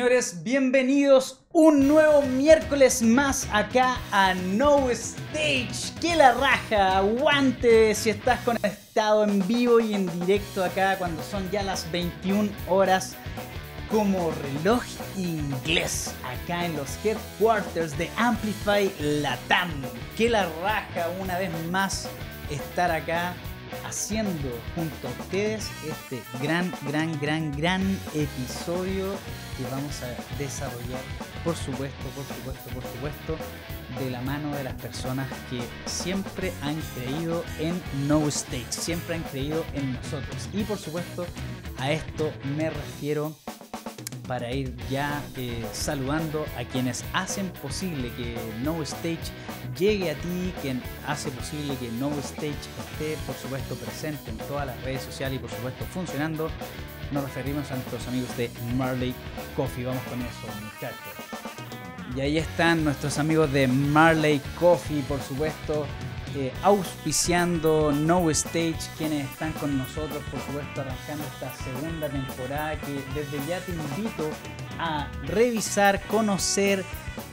señores, bienvenidos un nuevo miércoles más acá a No Stage. ¡Qué la raja! Aguante si estás conectado en vivo y en directo acá cuando son ya las 21 horas como reloj inglés acá en los headquarters de Amplify Latam. ¡Qué la raja una vez más estar acá! haciendo junto a ustedes este gran, gran, gran, gran episodio que vamos a desarrollar, por supuesto, por supuesto, por supuesto, de la mano de las personas que siempre han creído en No Stage siempre han creído en nosotros. Y por supuesto, a esto me refiero para ir ya eh, saludando a quienes hacen posible que No Stage llegue a ti, quien hace posible que No Stage esté, por supuesto, presente en todas las redes sociales y, por supuesto, funcionando. Nos referimos a nuestros amigos de Marley Coffee. Vamos con eso, Y ahí están nuestros amigos de Marley Coffee, por supuesto eh, auspiciando No Stage, quienes están con nosotros, por supuesto, arrancando esta segunda temporada que desde ya te invito a revisar, conocer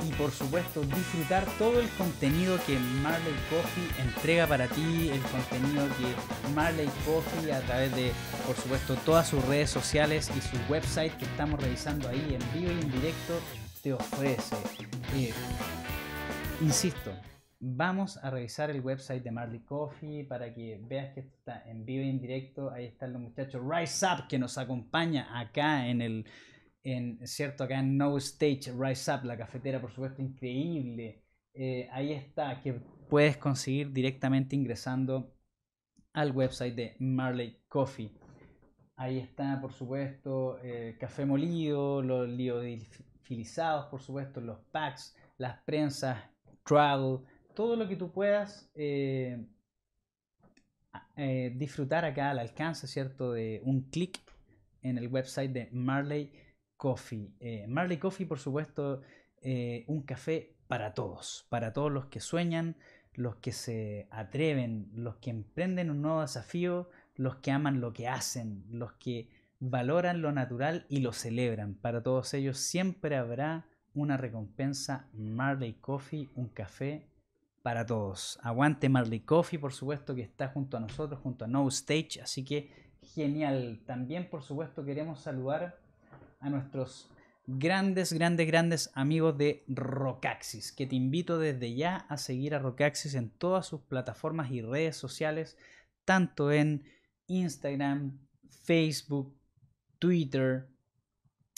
y por supuesto disfrutar todo el contenido que Marley Coffee entrega para ti, el contenido que Marley Coffee a través de por supuesto todas sus redes sociales y su website que estamos revisando ahí en vivo y en directo te ofrece. Eh, insisto, Vamos a revisar el website de Marley Coffee para que veas que esto está en vivo y en directo. Ahí están los muchachos Rise Up que nos acompaña acá en el, en, cierto, acá en No Stage Rise Up, la cafetera, por supuesto, increíble. Eh, ahí está, que puedes conseguir directamente ingresando al website de Marley Coffee. Ahí está, por supuesto, eh, café molido, los liofilizados, por supuesto, los packs, las prensas, travel, todo lo que tú puedas eh, eh, disfrutar acá al alcance, ¿cierto? De un clic en el website de Marley Coffee. Eh, Marley Coffee, por supuesto, un café para todos, para todos los que sueñan, los que se atreven, los que emprenden un nuevo desafío, los que aman lo que hacen, los que valoran lo natural y lo celebran. Para todos ellos siempre habrá una recompensa Marley Coffee, un café para todos. Aguante Marley Coffee, por supuesto, que está junto a nosotros, junto a No Stage, así que genial. También, por supuesto, queremos saludar a nuestros grandes, grandes, grandes amigos de Rocaxis, que te invito desde ya a seguir a Rocaxis en todas sus plataformas y redes sociales, tanto en Instagram, Facebook, Twitter,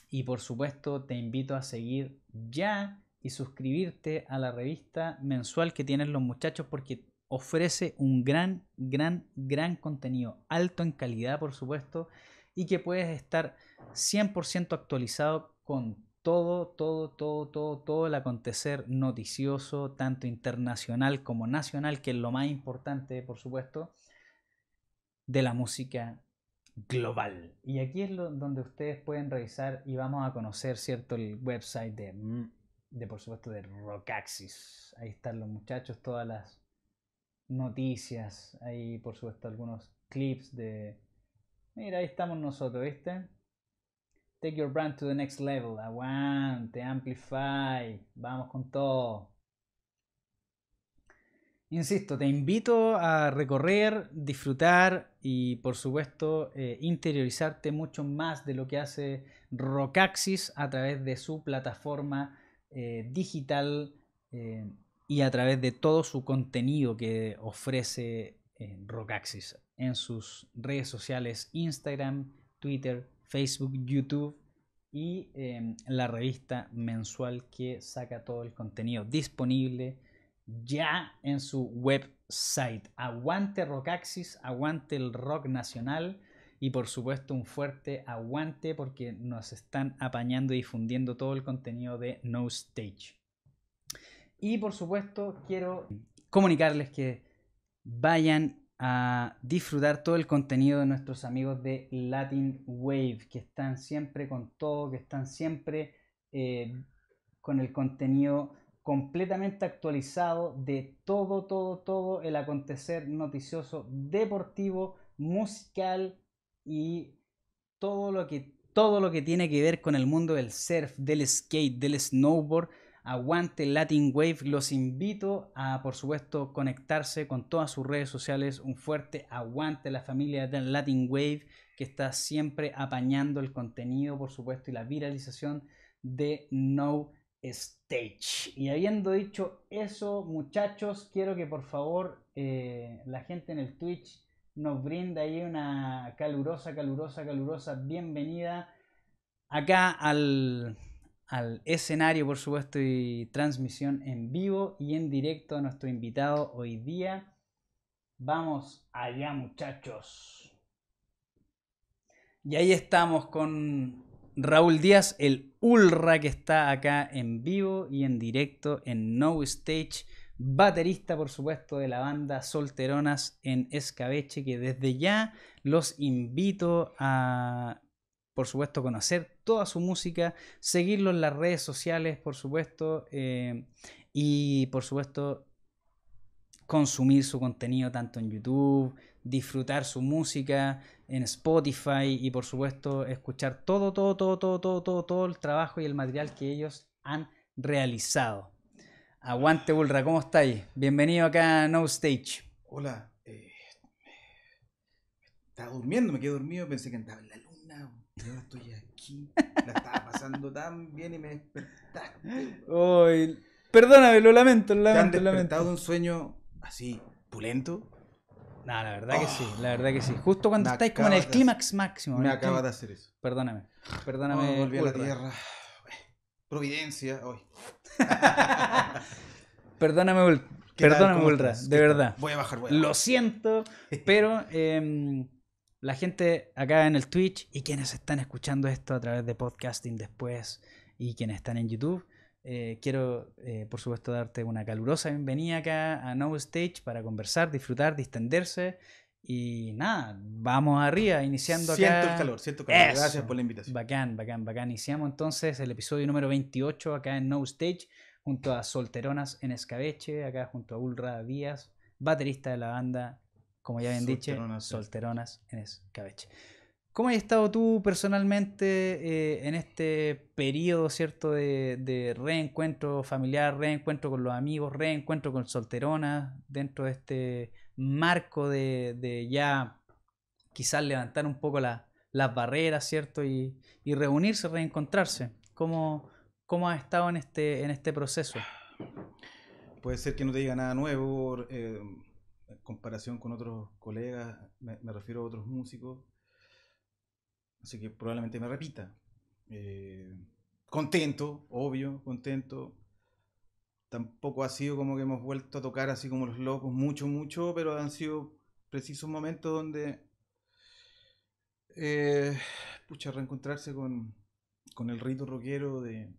y por supuesto te invito a seguir ya y suscribirte a la revista mensual que tienen los muchachos porque ofrece un gran, gran, gran contenido, alto en calidad por supuesto, y que puedes estar 100% actualizado con todo, todo, todo, todo, todo el acontecer noticioso, tanto internacional como nacional, que es lo más importante por supuesto, de la música global. Y aquí es donde ustedes pueden revisar y vamos a conocer, ¿cierto?, el website de de por supuesto de Rockaxis. Ahí están los muchachos, todas las noticias, ahí por supuesto algunos clips de... Mira, ahí estamos nosotros, ¿viste? Take your brand to the next level, aguante, amplify, vamos con todo. Insisto, te invito a recorrer, disfrutar y por supuesto eh, interiorizarte mucho más de lo que hace Rocaxis a través de su plataforma eh, digital eh, y a través de todo su contenido que ofrece Rockaxis en sus redes sociales Instagram, Twitter, Facebook, YouTube y em, la revista mensual que saca todo el contenido disponible ya en su website. Aguante Rockaxis, aguante el rock nacional y por supuesto un fuerte aguante porque nos están apañando y difundiendo todo el contenido de No Stage. Y por supuesto quiero comunicarles que vayan a disfrutar todo el contenido de nuestros amigos de Latin Wave, que están siempre con todo, que están siempre eh, con el contenido completamente actualizado de todo, todo, todo el acontecer noticioso, deportivo, musical, y todo lo que, todo lo que tiene que ver con el mundo del surf, del skate, del snowboard. Aguante Latin Wave, los invito a por supuesto conectarse con todas sus redes sociales. Un fuerte aguante a la familia de Latin Wave que está siempre apañando el contenido, por supuesto, y la viralización de No Stage. Y habiendo dicho eso, muchachos, quiero que por favor eh, la gente en el Twitch nos brinda ahí una calurosa, calurosa, calurosa bienvenida acá al, al escenario, por supuesto, y transmisión en vivo y en directo a nuestro invitado hoy día. Vamos allá, muchachos. Y ahí estamos con Raúl Díaz, el Ulra, que está acá en vivo y en directo en No Stage baterista, por supuesto, de la banda Solteronas en Escabeche, que desde ya los invito a, por supuesto, conocer toda su música, seguirlo en las redes sociales, por supuesto, eh, y, por supuesto, consumir su contenido tanto en YouTube, disfrutar su música en Spotify y por supuesto escuchar todo, todo, todo, todo, todo, todo, todo el trabajo y el material que ellos han realizado. Aguante, Ulra, ¿cómo estáis? Bienvenido acá a No Stage. Hola, eh, estaba durmiendo, me quedé dormido, pensé que andaba en la luna, pero ahora estoy aquí, la estaba pasando tan bien y me despertaste. perdóname, lo lamento, lo lamento. ¿Te lamento. un sueño así, pulento? No, la verdad que sí, la verdad que sí. Ah, Justo cuando estáis como en el clímax máximo. Me acaba de hacer eso. Perdóname, perdóname. Oh, a la tierra. Providencia, hoy. perdóname, Ul perdóname, de verdad. Voy a bajar, Lo siento, pero em, la gente acá en el Twitch y quienes están escuchando esto a través de podcasting después y quienes están en YouTube. Eh, quiero, eh, por supuesto, darte una calurosa bienvenida acá a No Stage para conversar, disfrutar, distenderse y nada, vamos arriba, iniciando acá. Siento el calor, siento calor. Gracias por la invitación. Bacán, bacán, bacán. Iniciamos entonces el episodio número 28 acá en No Stage, junto a Solteronas en Escabeche, acá junto a Ulra Díaz, baterista de la banda, como ya bien dicho, Solteronas en Escabeche. ¿Cómo has estado tú personalmente eh, en este periodo, cierto, de, reencuentro familiar, reencuentro con los amigos, reencuentro con solteronas dentro de este marco de, de ya quizás levantar un poco las barreras, ¿cierto? Y, reunirse, reencontrarse. ¿Cómo, ¿Cómo, has estado en este, en este proceso? Puede ser que no te diga nada nuevo, eh, en comparación con otros colegas, me, refiero a otros músicos, así que probablemente me repita. Eh, contento, obvio, contento tampoco ha sido como que hemos vuelto a tocar así como los locos mucho, mucho, pero han sido precisos momentos donde, eh, pucha, reencontrarse con, el rito rockero de,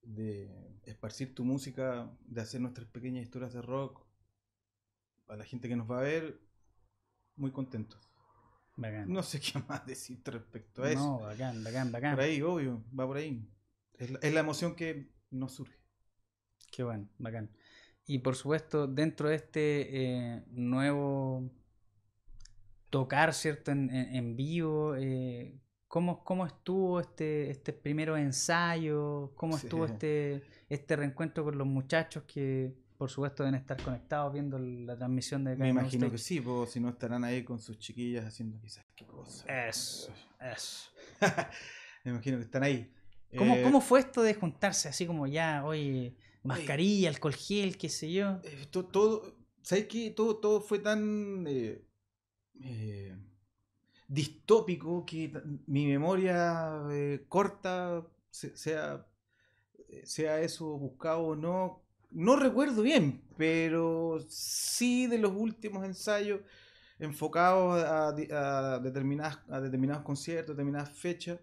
de esparcir tu música, de hacer nuestras pequeñas historias de rock, a la gente que nos va a ver, muy contentos. No sé qué más decir respecto a eso. No, bacán, bacán, bacán. Por ahí, obvio, va por ahí. Es la, es la emoción que nos surge. Qué bueno, bacán. Y por supuesto, dentro de este eh, nuevo tocar, ¿cierto? En, vivo, eh, ¿cómo, estuvo este, este primero ensayo? ¿Cómo estuvo este, este reencuentro con los muchachos que, por supuesto, deben estar conectados viendo la transmisión de Me imagino que sí, porque si no estarán ahí con sus chiquillas haciendo quizás qué cosa. Eso, eso. Me imagino que están ahí. ¿Cómo, eh, ¿Cómo fue esto de juntarse así como ya, hoy...? Mascarilla, alcohol gel, qué sé yo. Eh, todo, ¿sabes qué? Todo, todo fue tan eh, eh, distópico que mi memoria corta, sea, sea eso buscado o no, no recuerdo bien, pero sí de los últimos ensayos enfocados a, determinados conciertos, determinadas fechas.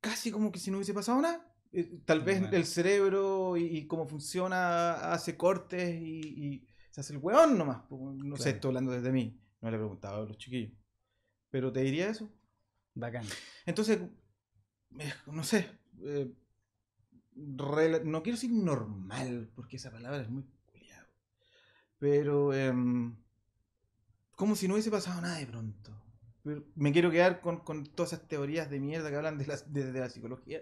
casi como que si no hubiese pasado nada. Eh, tal vez el cerebro y, cómo funciona hace cortes y, se hace el hueón nomás. No sé, estoy hablando desde mí. No le he preguntado a los chiquillos. Pero te diría eso. Bacán. Entonces, eh, no sé. Eh, no quiero decir normal, porque esa palabra es muy culiado. Pero, em, como si no hubiese pasado nada de pronto. me quiero quedar con, todas esas teorías de mierda que hablan desde de la psicología,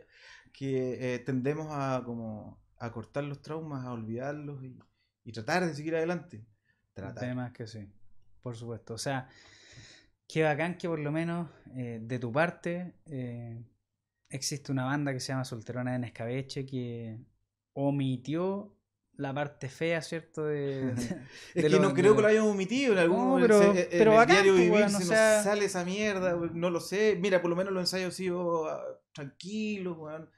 que eh, tendemos a como a cortar los traumas, a olvidarlos y, tratar de seguir adelante. Tratar. es que sí, por supuesto. O sea, qué bacán que por lo menos eh, de tu parte eh, existe una banda que se llama Solterona en Escabeche que omitió la parte fea, ¿cierto? De, es que no creo que lo hayan omitido en algún momento. pero, bacán, o sale esa mierda, no lo sé. Mira, por lo menos los ensayos sigo ah, tranquilos, bueno.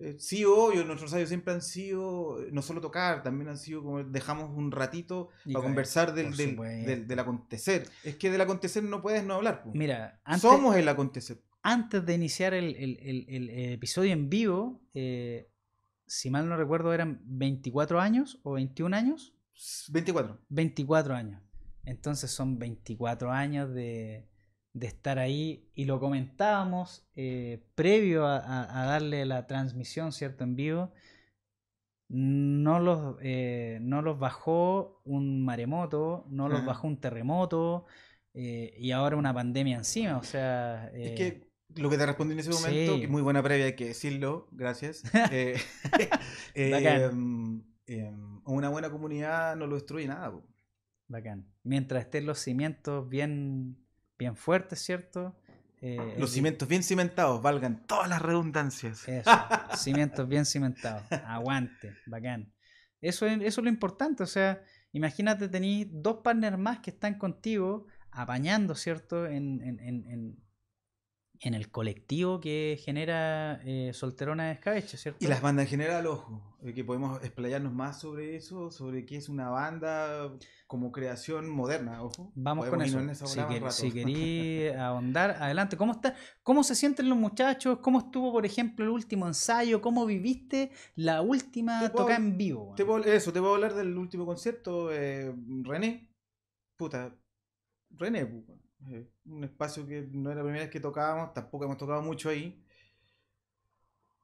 Eh, sí, obvio, nuestros años siempre han sido, eh, no solo tocar, también han sido como dejamos un ratito para conversar del, del, acontecer. Es que del acontecer no puedes no hablar. Mira, somos el acontecer. Antes de iniciar el, eh, episodio en vivo, si mal no recuerdo, eran 24 años o 21 años. 24. 24 años. Entonces son 24 años de, de estar ahí y lo comentábamos eh, previo a, darle la transmisión, ¿cierto? En vivo, no los, eh, no los bajó un maremoto, no los bajó un terremoto eh, y ahora una pandemia encima, o sea... Es que lo que te respondí en ese momento, es muy buena previa, hay que decirlo, gracias. Em, una buena comunidad no lo destruye nada. Bacán. Mientras estén los cimientos bien bien fuerte ¿cierto? Eh, Los cimientos bien cimentados, valgan todas las redundancias. Eso, cimientos bien cimentados, aguante, bacán. Eso es, eso lo importante, o sea, imagínate, tenéis dos partners más que están contigo apañando, ¿cierto? en, en el colectivo que genera eh, Solterona de Escabeche, ¿cierto? Y las bandas en general, ojo, eh, que podemos explayarnos más sobre eso, sobre qué es una banda como creación moderna, ojo. Vamos con eso. Si, que, si ahondar, adelante. ¿Cómo, está, ¿Cómo se sienten los muchachos? ¿Cómo estuvo, por ejemplo, el último ensayo? ¿Cómo viviste la última toca en vivo? Eso, Te puedo, eso, te puedo hablar del último concierto, eh, René. Puta, René, pues, eh, un espacio que no era la primera vez que tocábamos, tampoco hemos tocado mucho ahí.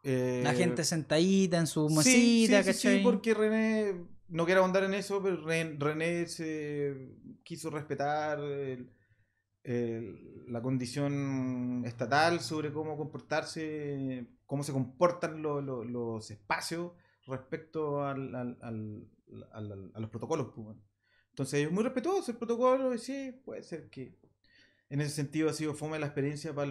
Eh, la gente sentadita en su mesita, sí, sí, porque René, no quiero ahondar en eso, pero René, se quiso respetar la condición estatal sobre cómo comportarse, cómo se comportan los espacios respecto al, a los protocolos. Pues, Entonces es muy respetuoso el protocolo, y sí, puede ser que en ese sentido ha sido fome la experiencia para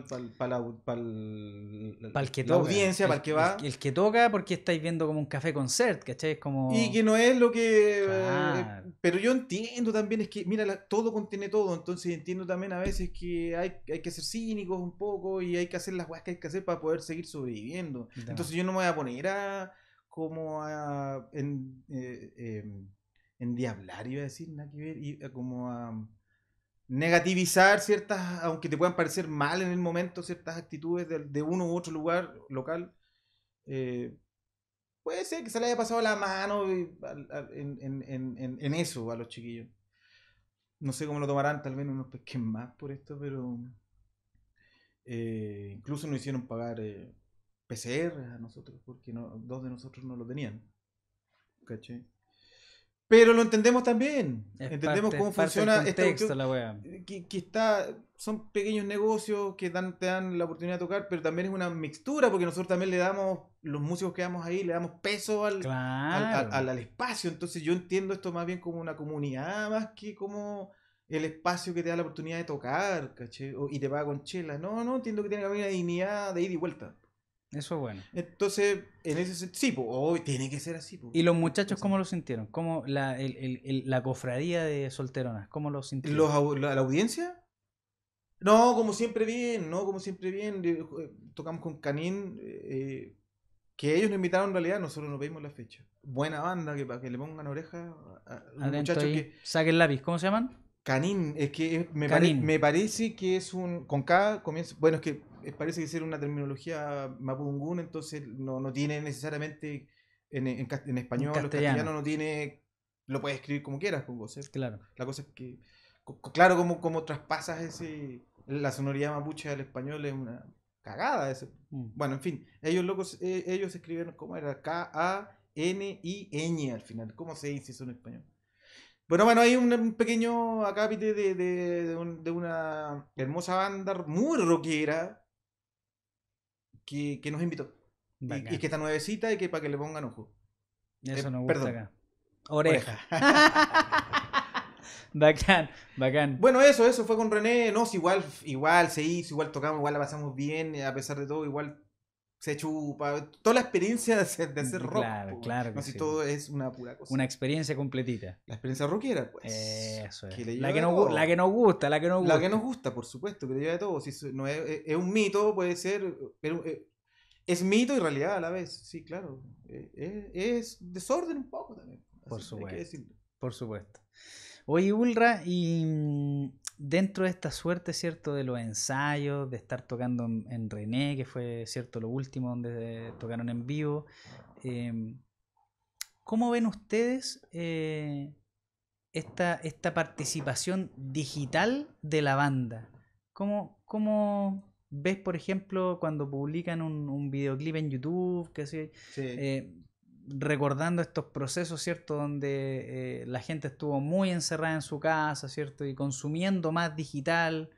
la, audiencia, para el que va. El, que toca porque estáis viendo como un café concert, ¿cachai? Es como... Y que no es lo que... Eh, pero yo entiendo también, es que, mira, todo contiene todo, entonces entiendo también a veces que hay, hay que ser cínicos un poco y hay que hacer las cosas que hay que hacer para poder seguir sobreviviendo. Entonces yo no me voy a poner a... como a... En, eh, eh, iba a decir, nada que ver, y, eh, como a negativizar ciertas, aunque te puedan parecer mal en el momento, ciertas actitudes de, uno u otro lugar local. Eh, puede ser que se le haya pasado la mano en, eso a los chiquillos. No sé cómo lo tomarán, tal vez unos nos pesquen más por esto, pero eh, incluso nos hicieron pagar eh, PCR a nosotros, porque dos de nosotros no lo tenían. ¿Caché? Pero lo entendemos también. entendemos cómo funciona esta que, está, son pequeños negocios que dan, te dan la oportunidad de tocar, pero también es una mixtura, porque nosotros también le damos, los músicos que damos ahí, le damos peso al, al, espacio. Entonces yo entiendo esto más bien como una comunidad, más que como el espacio que te da la oportunidad de tocar, ¿caché? y te paga con chela. No, no, entiendo que tiene que haber una dignidad de ida y vuelta. Eso es bueno. Entonces, en ese sentido, sí, hoy tiene que ser así. ¿Y los muchachos cómo lo sintieron? ¿Cómo la, el, cofradía de solteronas? ¿Cómo lo sintieron? ¿Los, la, la, audiencia? No, como siempre bien, no, como siempre bien. Eh, tocamos con Canín eh, que ellos nos invitaron en realidad, nosotros nos pedimos la fecha. Buena banda, que para que le pongan oreja a, los muchachos que... Saquen lápiz, ¿cómo se llaman? Canín, es que me, me parece que es un... Con K comienza... Bueno, es que eh, parece que ser una terminología mapungún, entonces no, no tiene necesariamente en, español los castellano. no tiene, lo puedes escribir como quieras, pues, con ¿sí? Claro. La cosa es que, claro, como, como traspasas ese, la sonoridad mapuche al español es una cagada. Mm. Bueno, en fin, ellos locos, eh, ellos escribieron, como era? k a n i e n e al final. ¿Cómo se dice eso en español? Bueno, bueno, hay un pequeño acápite de, de, una hermosa banda muy rockera que, nos invitó. Y, que está nuevecita y que para que le pongan ojo. Eh, eso no gusta acá. Oreja. bacán, bacán. Bueno, eso, eso fue con René. No, igual, igual se hizo, igual tocamos, igual la pasamos bien, a pesar de todo, igual se chupa, toda la experiencia de hacer, de mm, rock. Claro, claro. No si todo es una pura cosa. Una experiencia completita. La experiencia rockera, pues. Eso es. la, que nos, gusta, la que nos gusta. La que nos gusta, por supuesto, que lleva de todo. Si es, un mito, puede ser. Pero, eh, es mito y realidad a la vez, sí, claro. Es, eh, eh, es desorden un poco también. Por supuesto. Por supuesto. Oye, Ulra, y mm, dentro de esta suerte, ¿cierto? De los ensayos, de estar tocando en, René, que fue, ¿cierto? Lo último donde eh, tocaron en vivo. Em, ¿Cómo ven ustedes eh, esta, esta participación digital de la banda? ¿Cómo, cómo ves, por ejemplo, cuando publican un, videoclip en YouTube? Que sí. Eh, recordando estos procesos, ¿cierto? Donde eh, la gente estuvo muy encerrada en su casa, ¿cierto? Y consumiendo más digital.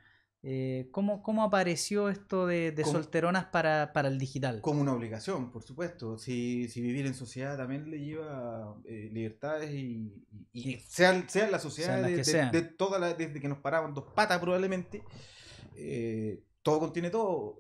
Eh, ¿cómo, apareció esto de, solteronas para, el digital? Como una obligación, por supuesto. Si, vivir en sociedad también le lleva eh, libertades y, sean, sean la sociedad de, desde que nos paraban dos patas probablemente, todo contiene todo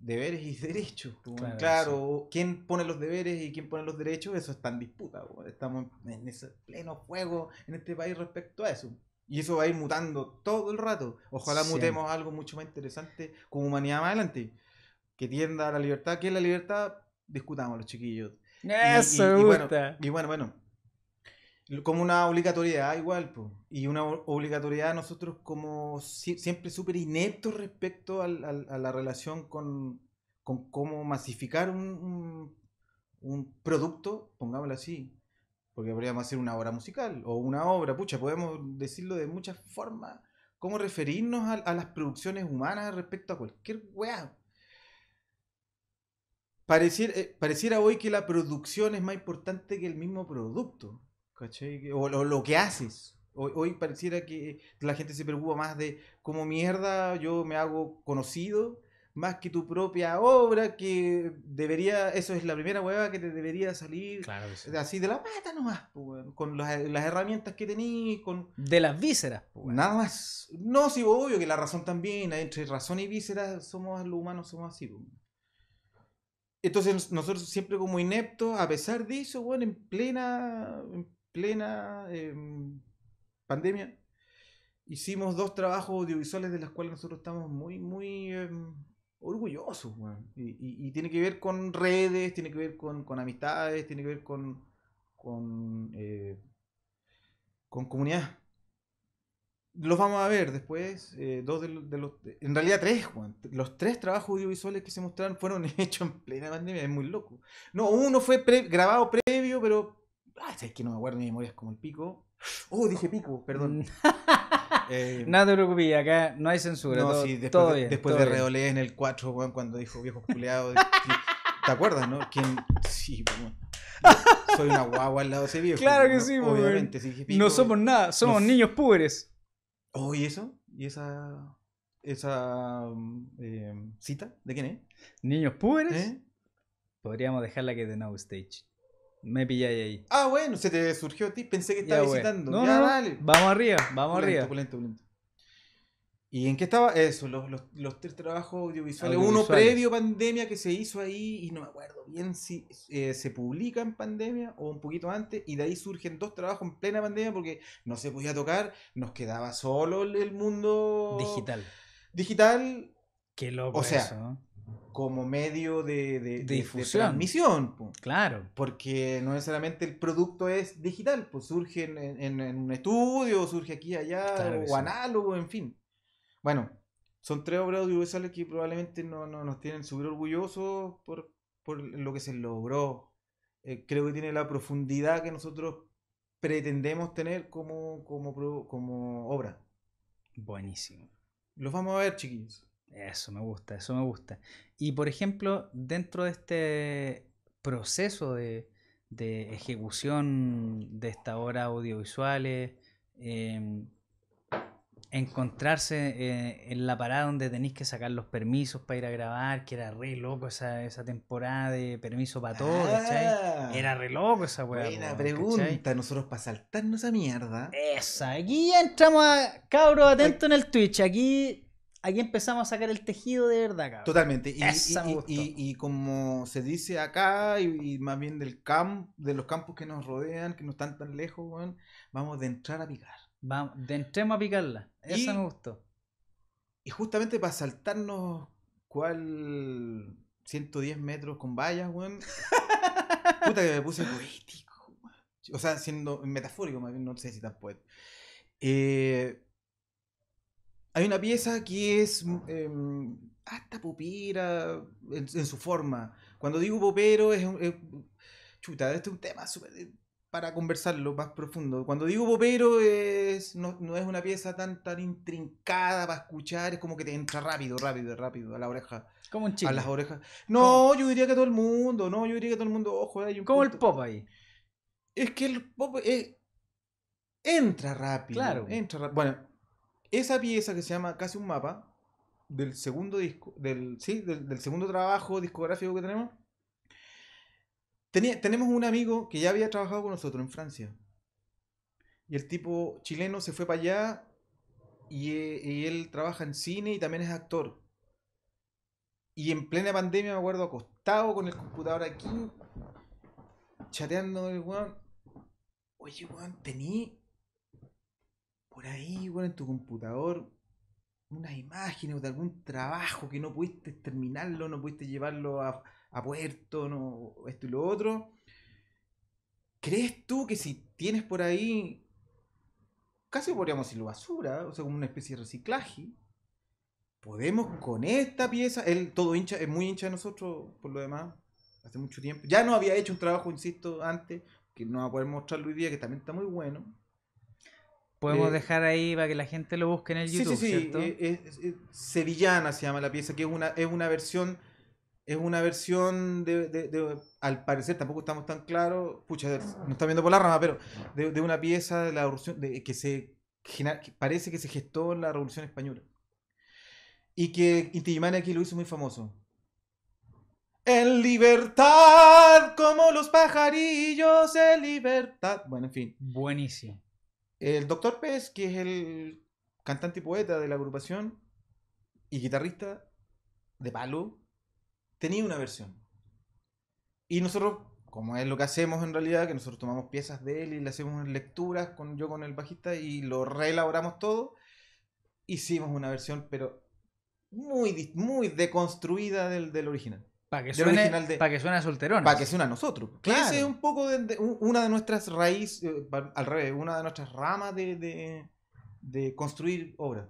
deberes y derechos. claro, quién pone los deberes y quién pone los derechos, eso está en disputa. Estamos en ese pleno juego en este país respecto a eso. Y eso va a ir mutando todo el rato. Ojalá mutemos algo mucho más interesante como humanidad más adelante. Que tienda a la libertad. que es la libertad? Discutamos, los chiquillos. Eso y, y bueno, bueno, como una obligatoriedad igual, y una obligatoriedad nosotros como siempre súper ineptos respecto al, a la relación con, cómo masificar un, producto, pongámoslo así, porque podríamos hacer una obra musical o una obra, pucha, podemos decirlo de muchas formas, cómo referirnos a, las producciones humanas respecto a cualquier weá. Eh, pareciera hoy que la producción es más importante que el mismo producto. ¿Cachai? O, lo que haces. Hoy, pareciera que la gente se preocupa más de cómo mierda yo me hago conocido, más que tu propia obra, que debería, eso es la primera hueá que te debería salir así de la pata nomás, con las, herramientas que tenís, con... De las vísceras. nada más. No, sí, obvio que la razón también, entre razón y vísceras somos los humanos, somos así. Entonces nosotros siempre como ineptos, a pesar de eso, bueno, en plena, plena em, pandemia, hicimos dos trabajos audiovisuales de los cuales nosotros estamos muy, muy em, orgullosos. Y, tiene que ver con redes, tiene que ver con, amistades, tiene que ver con, eh, con, comunidad. Los vamos a ver después, eh, dos de, los... En realidad tres, Los tres trabajos audiovisuales que se mostraron fueron hechos en plena pandemia, es muy loco. No, uno fue grabado previo, pero Ah, es que no me acuerdo, mi memoria como el pico. Oh, dije pico, perdón. Mm. Eh, nada te preocupes, acá no hay censura. No, sí, después, de, bien, en el 4, cuando dijo viejo culeado. ¿Te acuerdas, no? Sí, bueno. Soy una guagua al lado de ese viejo. Claro que sí, obviamente. no somos nada, somos niños púberes Oh, ¿y eso? ¿Y esa, esa em, cita? ¿De quién es? ¿Niños púberes? ¿Eh? Podríamos dejarla que de Now Stage. Me pillé ahí. Ah, bueno, se te surgió a ti. Pensé que estaba visitando. No, ya, Vamos arriba, vamos arriba. ¿Y en qué estaba? Eso, los, tres trabajos audiovisuales. Uno previo pandemia que se hizo ahí, y no me acuerdo bien si eh, se publica en pandemia o un poquito antes, y de ahí surgen dos trabajos en plena pandemia porque no se podía tocar, nos quedaba solo el mundo. Digital. Digital. Qué loco. eso, ¿no? como medio de, difusión, transmisión. Claro. Porque no necesariamente el producto es digital, pues surge en, un estudio, surge aquí y allá, o análogo, en fin. Bueno, son tres obras audiovisuales que probablemente no, nos tienen súper orgullosos por, por, lo que se logró. Eh, creo que tiene la profundidad que nosotros pretendemos tener como, como, como obra. Buenísimo. Los vamos a ver, chiquillos. Eso me gusta, eso me gusta. Y por ejemplo, dentro de este proceso de, de ejecución de esta obra audiovisuales, em, encontrarse eh, en la parada donde tenéis que sacar los permisos para ir a grabar, que era re loco esa, temporada de permiso para todo, ah. Era re loco esa weá. Buena pregunta, nosotros para saltarnos a mierda. Esa, aquí entramos a cabros atento en el Twitch, aquí Ahí empezamos a sacar el tejido de verdad, acá Totalmente. Y, como se dice acá, y, más bien del camp, de los campos que nos rodean, que no están tan lejos, bueno, vamos de entrar a picar. Vamos, de entremos a picarla. Esa me gustó. Y justamente para saltarnos cuál 110 metros con vallas, weón. Puta que me puse poético, O sea, siendo metafórico, más bien, no sé si tan poético. Eh, hay una pieza que es em, hasta popera en, su forma. Cuando digo popero es, chuta, este es un tema super, eh, para conversarlo más profundo. Cuando digo popero es, no, es una pieza tan, tan intrincada para escuchar, es como que te entra rápido, rápido, rápido a la oreja. Como un chico. A las orejas. No, yo diría que todo el mundo, no, yo diría que todo el mundo, ojo, hay un Como el pop ahí. Es que el pop eh, entra rápido. Claro. Entra rápido. Bueno, esa pieza que se llama Casi un mapa, del segundo disco, del, del, segundo trabajo discográfico que tenemos, tenía, tenemos un amigo que ya había trabajado con nosotros en Francia. Y el tipo chileno se fue para allá y, eh, él trabaja en cine y también es actor. Y en plena pandemia me acuerdo acostado con el computador aquí, chateando el weón. Oye, weón, tení por ahí, bueno, en tu computador, unas imágenes de algún trabajo que no pudiste terminarlo, no pudiste llevarlo a, puerto, no, esto y lo otro. ¿Crees tú que si tienes por ahí, casi podríamos decirlo basura, o sea, como una especie de reciclaje, podemos con esta pieza, él todo hincha, es muy hincha de nosotros, por lo demás, hace mucho tiempo. Ya no había hecho un trabajo, insisto, antes, que no va a poder mostrarlo hoy día, que también está muy bueno. Podemos eh, dejar ahí para que la gente lo busque en el YouTube. Sí, eh, eh, sí, sí. Sevillana se llama la pieza, que es una, es una versión. Es una versión de, Al parecer, tampoco estamos tan claros. Pucha, no está viendo por la rama, pero. De, una pieza de la revolución. que se. parece que se gestó en la Revolución Española. Y que Intimani aquí lo hizo muy famoso. En libertad, como los pajarillos, en libertad. Bueno, en fin. Buenísimo. El doctor Pez, que es el cantante y poeta de la agrupación y guitarrista de palo, tenía una versión. Y nosotros, como es lo que hacemos en realidad, que nosotros tomamos piezas de él y le hacemos lecturas con yo con el bajista y lo reelaboramos todo, hicimos una versión, pero muy, muy deconstruida del original. Para que, suene, que a solterones. Para que suene a nosotros. Claro. es un poco de, una de nuestras raíces, eh, al revés, una de nuestras ramas de, de construir obra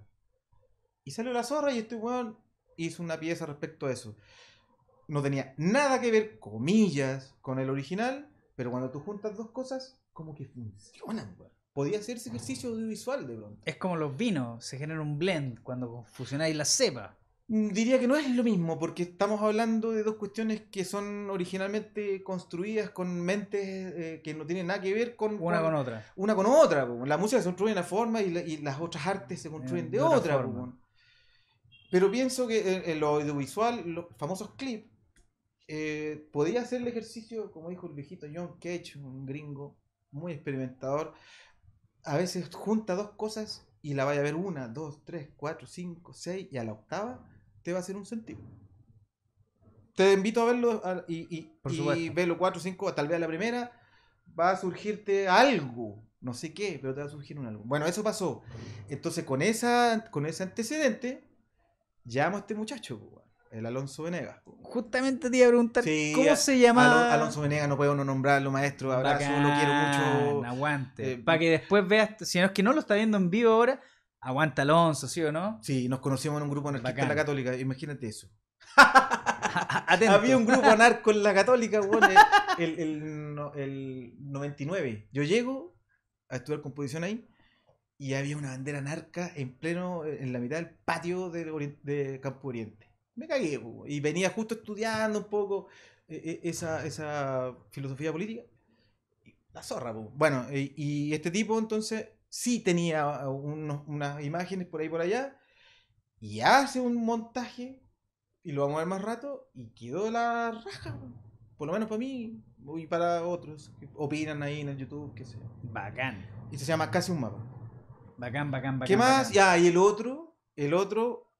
Y salió la zorra y este weón hizo una pieza respecto a eso. No tenía nada que ver, comillas, con el original, pero cuando tú juntas dos cosas, como que funcionan, Podía hacerse ejercicio audiovisual de pronto. Es como los vinos, se genera un blend cuando fusionáis la cepa. Mm, diría que no es lo mismo, porque estamos hablando de dos cuestiones que son originalmente construidas con mentes eh, que no tienen nada que ver con... Una con, otra. Una con otra. La música se construye de una forma y, las otras artes se construyen eh, de, otra. Pero pienso que eh, en, lo audiovisual, los famosos clips, eh, podía hacer el ejercicio, como dijo el viejito John Cage, un gringo muy experimentador, a veces junta dos cosas y la vaya a ver una, dos, tres, cuatro, cinco, seis y a la octava te va a hacer un sentido. Te invito a verlo y, ve los 4 o 5, tal vez la primera, va a surgirte algo, no sé qué, pero te va a surgir un algo. Bueno, eso pasó. Entonces, con, esa, con ese antecedente, llamo a este muchacho, el Alonso Venegas. Justamente te iba a preguntar cómo se llamaba? Alonso Venegas, no puedo no nombrarlo, maestro. Abrazo, lo quiero mucho. Aguante. Eh, Para que después veas, si no es que no lo está viendo en vivo ahora, Aguanta Alonso, ¿sí o no? Sí, nos conocimos en un grupo en la Católica, imagínate eso. Había un grupo anarco en la Católica, el, 99. Yo llego a estudiar composición ahí y había una bandera anarca en pleno, en la mitad del patio de, Campo Oriente. Me cagué, y venía justo estudiando un poco e, e, esa, filosofía política. La zorra, bueno, y este tipo entonces sí tenía unas imágenes por ahí por allá, y hace un montaje, y lo vamos a ver más rato, y quedó la raja, por lo menos para mí, y para otros que opinan ahí en el YouTube, qué sé. Bacán. Y se llama Casi un mapa. Bacán, bacán, bacán. ¿Qué más? Ya, y el otro, el otro,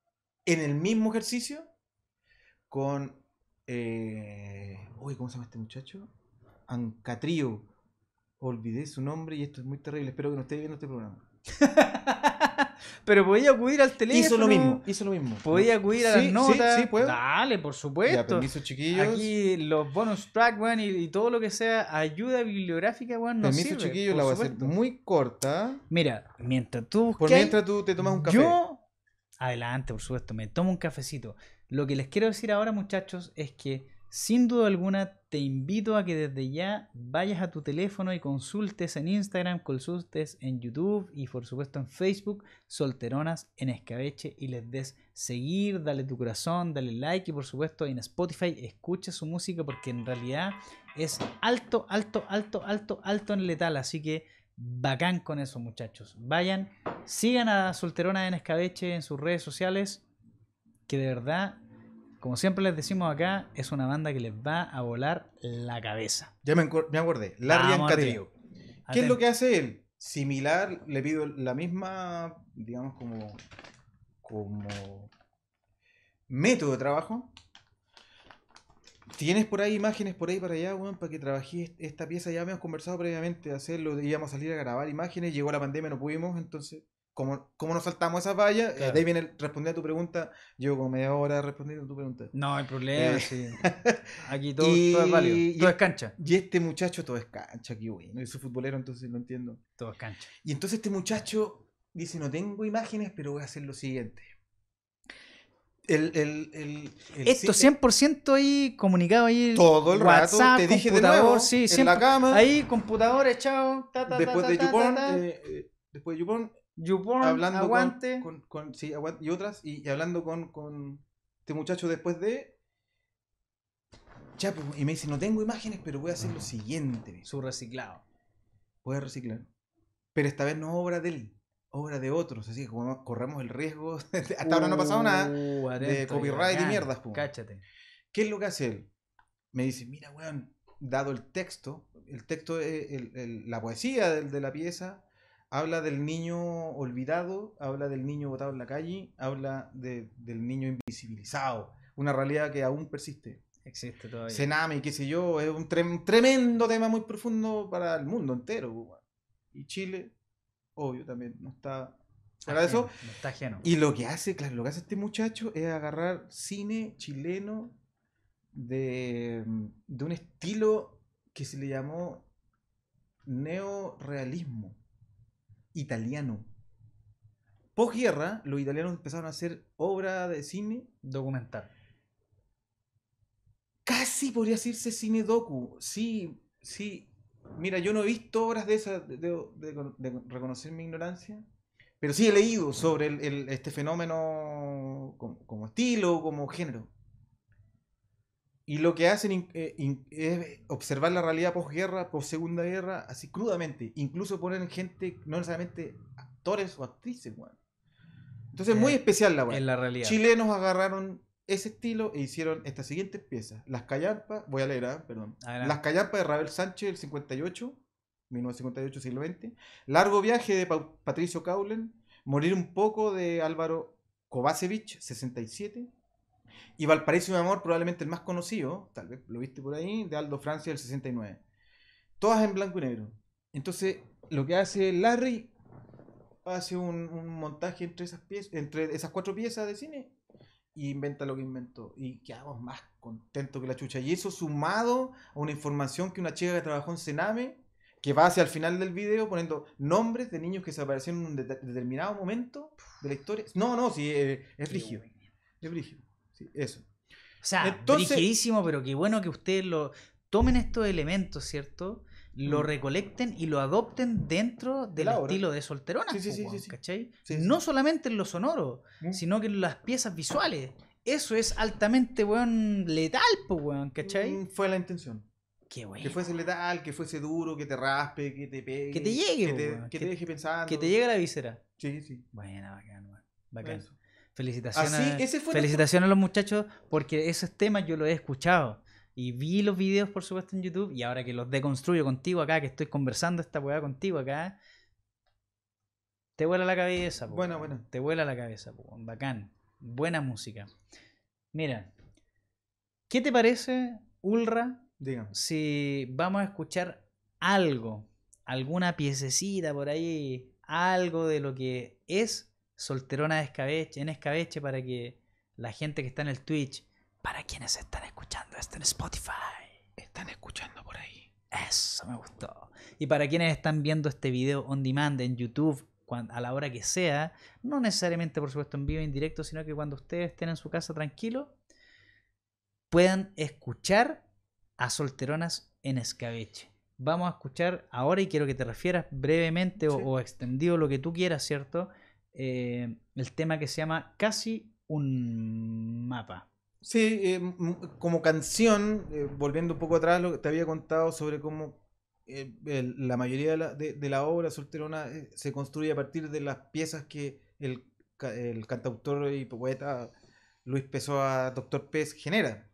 en el mismo ejercicio, con... Eh, uy, ¿cómo se llama este muchacho? Ancatrío. Olvidé su nombre y esto es muy terrible. Espero que no esté viendo este programa. Pero podía acudir al teléfono. Hizo lo mismo, hizo lo mismo. Podía acudir a las notas. Sí, puedo. Dale, por supuesto. Ya, chiquillos. Aquí los bonus track, weón, y, todo lo que sea ayuda bibliográfica, weón, no Permiso, chiquillos, la voy a hacer muy corta. Mira, mientras tú mientras tú te tomas un café. Yo, adelante, por supuesto, me tomo un cafecito. Lo que les quiero decir ahora, muchachos, es que sin duda alguna, te invito a que desde ya vayas a tu teléfono y consultes en Instagram, consultes en YouTube y por supuesto en Facebook, Solteronas en Escabeche y les des seguir, dale tu corazón, dale like y por supuesto en Spotify escucha su música porque en realidad es alto, alto, alto, alto, alto en letal. Así que bacán con eso muchachos. Vayan, sigan a Solteronas en Escabeche en sus redes sociales que de verdad como siempre les decimos acá, es una banda que les va a volar la cabeza. Ya me, acordé, Larry Ancatrío. ¿Qué es lo que hace él? Similar, le pido la misma, digamos, como, como método de trabajo. ¿Tienes por ahí imágenes por ahí para allá, weón, para que trabajé esta pieza? Ya habíamos conversado previamente de hacerlo, íbamos a salir a grabar imágenes, llegó la pandemia, no pudimos, entonces ¿Cómo, nos saltamos esa vallas? Eh, de ahí viene responder a tu pregunta. Llevo como media hora respondiendo a tu pregunta. No, el problema, eh, Aquí todo, es válido. es cancha. Y este muchacho, todo es cancha aquí, güey. No soy futbolero, entonces lo entiendo. Todo es cancha. Y entonces este muchacho dice: No tengo imágenes, pero voy a hacer lo siguiente. El, el, Esto 100% ahí comunicado ahí. Todo el rato. Te dije de nuevo, en la cama. Ahí, computador echado. después, de Jupón, eh, después de Yupon hablando Aguante. Con, y otras, y, hablando con, este muchacho después de. y me dice, no tengo imágenes, pero voy a hacer lo siguiente. Su reciclado. Voy a reciclar. Pero esta vez no obra de él, obra de otros. Así que corremos el riesgo. Hasta ahora no ha pasado nada uh, de copyright y mierdas, pum. Pues, cáchate. ¿Qué es lo que hace él? Me dice, mira, weón, dado el texto, el texto, el, la poesía de la pieza, habla del niño olvidado, habla del niño botado en la calle, habla del niño invisibilizado, una realidad que aún persiste. Existe todavía. Sename, qué sé yo, es un tremendo tema muy profundo para el mundo entero. Pues, y Chile, obvio, también no está para eso. está Y lo que hace, claro, lo que hace este muchacho es agarrar cine chileno de, de un estilo que se le llamó neorealismo italiano. Posguerra, los italianos empezaron a hacer obra de cine. Documental. Casi podría decirse cine docu. Sí, sí. Mira, yo no he visto obras de esas, de, reconocer mi ignorancia. Pero sí he leído sobre este fenómeno como estilo, como género. Y lo que hacen eh, es observar la realidad posguerra, post segunda guerra, así crudamente. Incluso ponen gente, no necesariamente actores o actrices, weón. Entonces es muy eh, especial la weón. En la realidad. Chilenos agarraron ese estilo e hicieron estas siguientes piezas. Las Callarpas, voy a leer, ah, perdón. Las Callarpas de Ravel Sánchez del 58, 1958, siglo XX. Largo viaje de Patricio Caulen. Morir un poco de Álvaro Kovacevic, 67. Y Valparaíso y amor, probablemente el más conocido, tal vez lo viste por ahí, de Aldo Francia del 69. Todas en blanco y negro. Entonces, lo que hace Larry, hace un, montaje entre esas, piezas, entre esas cuatro piezas de cine y inventa lo que inventó. Y quedamos más contentos que la chucha. Y eso sumado a una información que una chica que trabajó en Sename, que va hacia el final del video poniendo nombres de niños que se aparecieron en un determinado momento de la historia. No, no, sí, eh, es, frigio Es Sí, eso. O sea, Entonces, pero qué bueno que ustedes lo tomen estos elementos, ¿cierto? Lo mm. recolecten y lo adopten dentro del estilo de solterona. Sí, sí, pues, sí, ¿cachai? No solamente en lo sonoro, mm. sino que en las piezas visuales. Eso es altamente, weón, letal, pues, weón, ¿cachai? Mm, fue la intención. Qué bueno. Que fuese letal, que fuese duro, que te raspe, que te pegue. Que te llegue, Que pues, te, que te deje pensando. Que te llegue a la visera Sí, sí. Bueno, bacán, weón. Felicitaciones, felicitaciones a los muchachos porque esos temas yo los he escuchado. Y vi los videos, por supuesto, en YouTube. Y ahora que los deconstruyo contigo acá, que estoy conversando esta weá contigo acá, te vuela la cabeza. bueno, bueno. Te vuela la cabeza. bacán. Buena música. Mira, ¿qué te parece, Ulra? Dígame. Si vamos a escuchar algo, alguna piececita por ahí, algo de lo que es solterona de escabeche, en escabeche para que la gente que está en el Twitch, para quienes están escuchando esto en Spotify. Están escuchando por ahí. Eso me gustó. Y para quienes están viendo este video on demand en YouTube a la hora que sea, no necesariamente por supuesto en vivo, en directo, sino que cuando ustedes estén en su casa tranquilo, puedan escuchar a solteronas en escabeche. Vamos a escuchar ahora y quiero que te refieras brevemente o extendido lo que tú quieras, ¿cierto? Eh, el tema que se llama Casi un mapa. Sí, eh, como canción, eh, volviendo un poco atrás, lo que te había contado sobre cómo la mayoría de la, obra solterona se construye a partir de las piezas que el, cantautor y poeta Luis Pessoa, Doctor Pez, genera.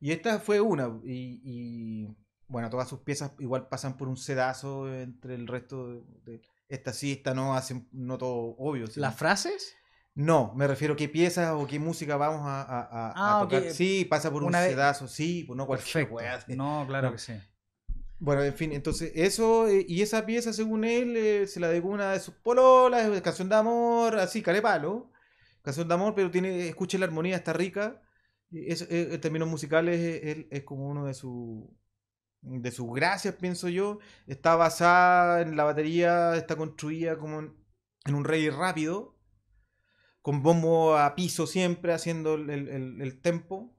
Y esta fue una, y, bueno, todas sus piezas igual pasan por un sedazo entre el resto de esta sí, esta no, hace no todo obvio. ¿Las frases? No, me refiero a qué piezas o qué música vamos a, a, ah, tocar. Sí, pasa por un sí, pues no cualquier No, claro que sí. Bueno, en fin, entonces eso, eh, y esa pieza, según él, eh, se la dedicó una de sus pololas, eh, canción de amor, así, calepalo, canción de amor, pero tiene, escuche la armonía, está rica. En términos el término musical es como uno de sus de sus gracias, pienso yo, está basada en la batería, está construida como en un rey rápido, con bombo a piso siempre, haciendo el, tempo.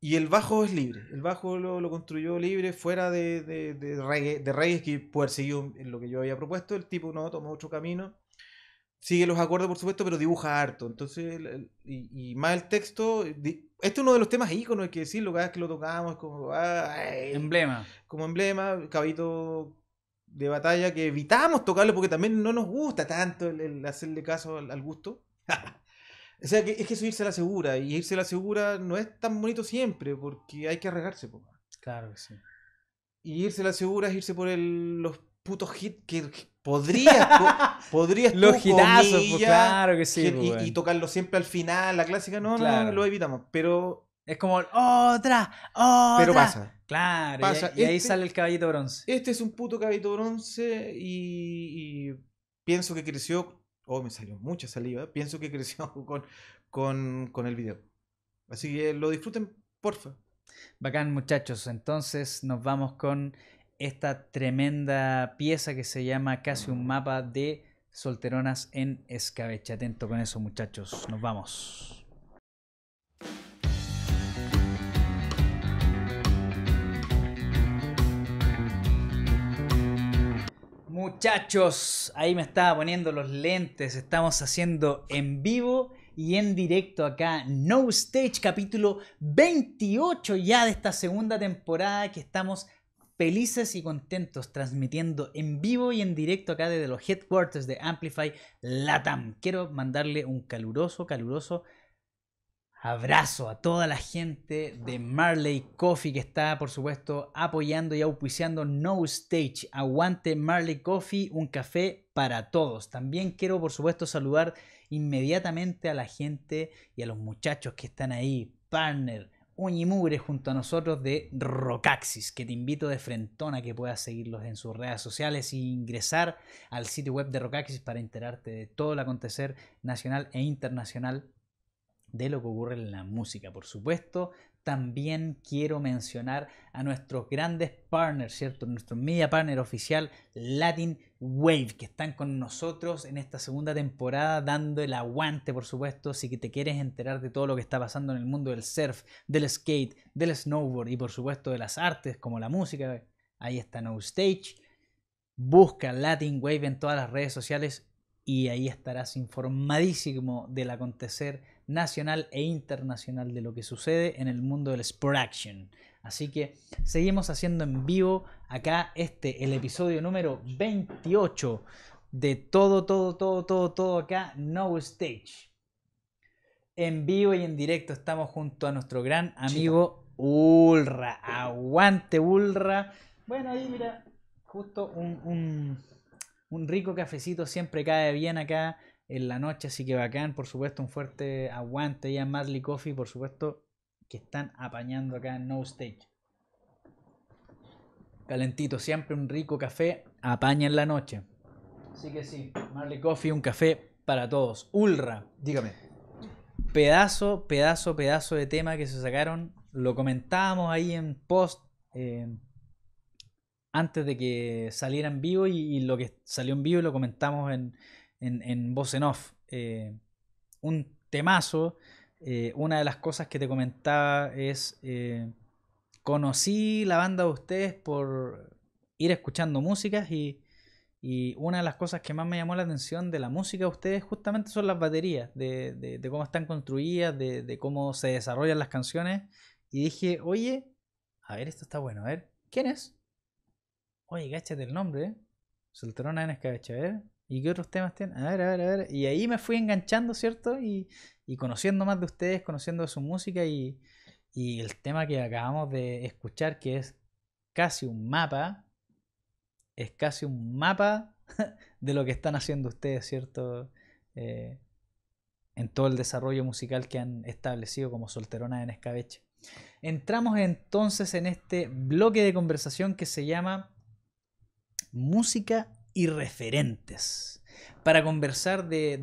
Y el bajo es libre, el bajo lo, construyó libre, fuera de, de, reggae, que puede seguir lo que yo había propuesto, el tipo no tomó otro camino sigue los acuerdos, por supuesto, pero dibuja harto. Entonces, y, más el texto. este es uno de los temas íconos, hay que decirlo, cada vez que lo tocamos, como. emblema. Como emblema, cabito de batalla que evitamos tocarlo porque también no nos gusta tanto el, hacerle caso al, gusto. o sea, que, es que eso irse a la segura, y irse a la segura no es tan bonito siempre, porque hay que arriesgarse. Claro que sí. Y irse a la segura es irse por los putos hits que Podrías, podrías los pues, claro que sí. Y, pues, tocarlo siempre al final, la clásica, no, no, lo evitamos. Pero. Es como, otra, otra. Pero pasa. Claro, Y, ahí este sale el caballito bronce. Este es un puto caballito bronce y, pienso que creció. Oh, me salió mucha saliva. Pienso que creció con, con, con el video. Así que lo disfruten, porfa. Bacán, muchachos. Entonces nos vamos con esta tremenda pieza que se llama casi un mapa de solteronas en escabeche. Atento con eso, muchachos. Nos vamos. Muchachos, ahí me estaba poniendo los lentes. Estamos haciendo en vivo y en directo acá No Stage capítulo 28 ya de esta segunda temporada que estamos felices y contentos transmitiendo en vivo y en directo acá desde los headquarters de Amplify Latam. Quiero mandarle un caluroso, caluroso abrazo a toda la gente de Marley Coffee que está, por supuesto, apoyando y auspiciando No Stage. Aguante Marley Coffee, un café para todos. También quiero, por supuesto, saludar inmediatamente a la gente y a los muchachos que están ahí. Partner, Uñimugre junto a nosotros de Rocaxis, que te invito de frentona a que puedas seguirlos en sus redes sociales e ingresar al sitio web de Rocaxis para enterarte de todo el acontecer nacional e internacional de lo que ocurre en la música. Por supuesto, también quiero mencionar a nuestros grandes partners, ¿cierto? Nuestro media partner oficial Latin Wave, que están con nosotros en esta segunda temporada dando el aguante, por supuesto, si te quieres enterar de todo lo que está pasando en el mundo del surf, del skate, del snowboard y por supuesto de las artes como la música. Ahí está No Stage. Busca Latin Wave en todas las redes sociales y ahí estarás informadísimo del acontecer nacional e internacional de lo que sucede en el mundo del Sport Action. Así que seguimos haciendo en vivo acá este, el episodio número 28 de todo, todo, todo, todo, todo acá, No Stage. En vivo y en directo estamos junto a nuestro gran amigo Ulra. Aguante Ulra. Bueno, ahí mira, justo un, un, un rico cafecito siempre cae bien acá en la noche. Así que bacán, por supuesto, un fuerte aguante y en Marley Coffee, por supuesto, que están apañando acá en No Stage. Calentito, siempre un rico café apaña en la noche. Así que sí, Marley Coffee, un café para todos. Ulra, dígame. Pedazo, pedazo, pedazo de tema que se sacaron. Lo comentábamos ahí en post eh, antes de que salieran en vivo y, lo que salió en vivo lo comentamos en, en, en voz en off. Eh, un temazo. Eh, una de las cosas que te comentaba es, eh, conocí la banda de ustedes por ir escuchando músicas y, una de las cosas que más me llamó la atención de la música de ustedes justamente son las baterías, de, cómo están construidas, de, cómo se desarrollan las canciones. Y dije, oye, a ver, esto está bueno, a ver, ¿quién es? Oye, gáchate el nombre, Solterona en escabeche, a ver, ¿Y qué otros temas tienen? A ver, a ver, a ver. Y ahí me fui enganchando, ¿cierto? Y, conociendo más de ustedes, conociendo su música y, el tema que acabamos de escuchar, que es casi un mapa, es casi un mapa de lo que están haciendo ustedes, ¿cierto? Eh, en todo el desarrollo musical que han establecido como solterona en escabeche. Entramos entonces en este bloque de conversación que se llama música y referentes para conversar de,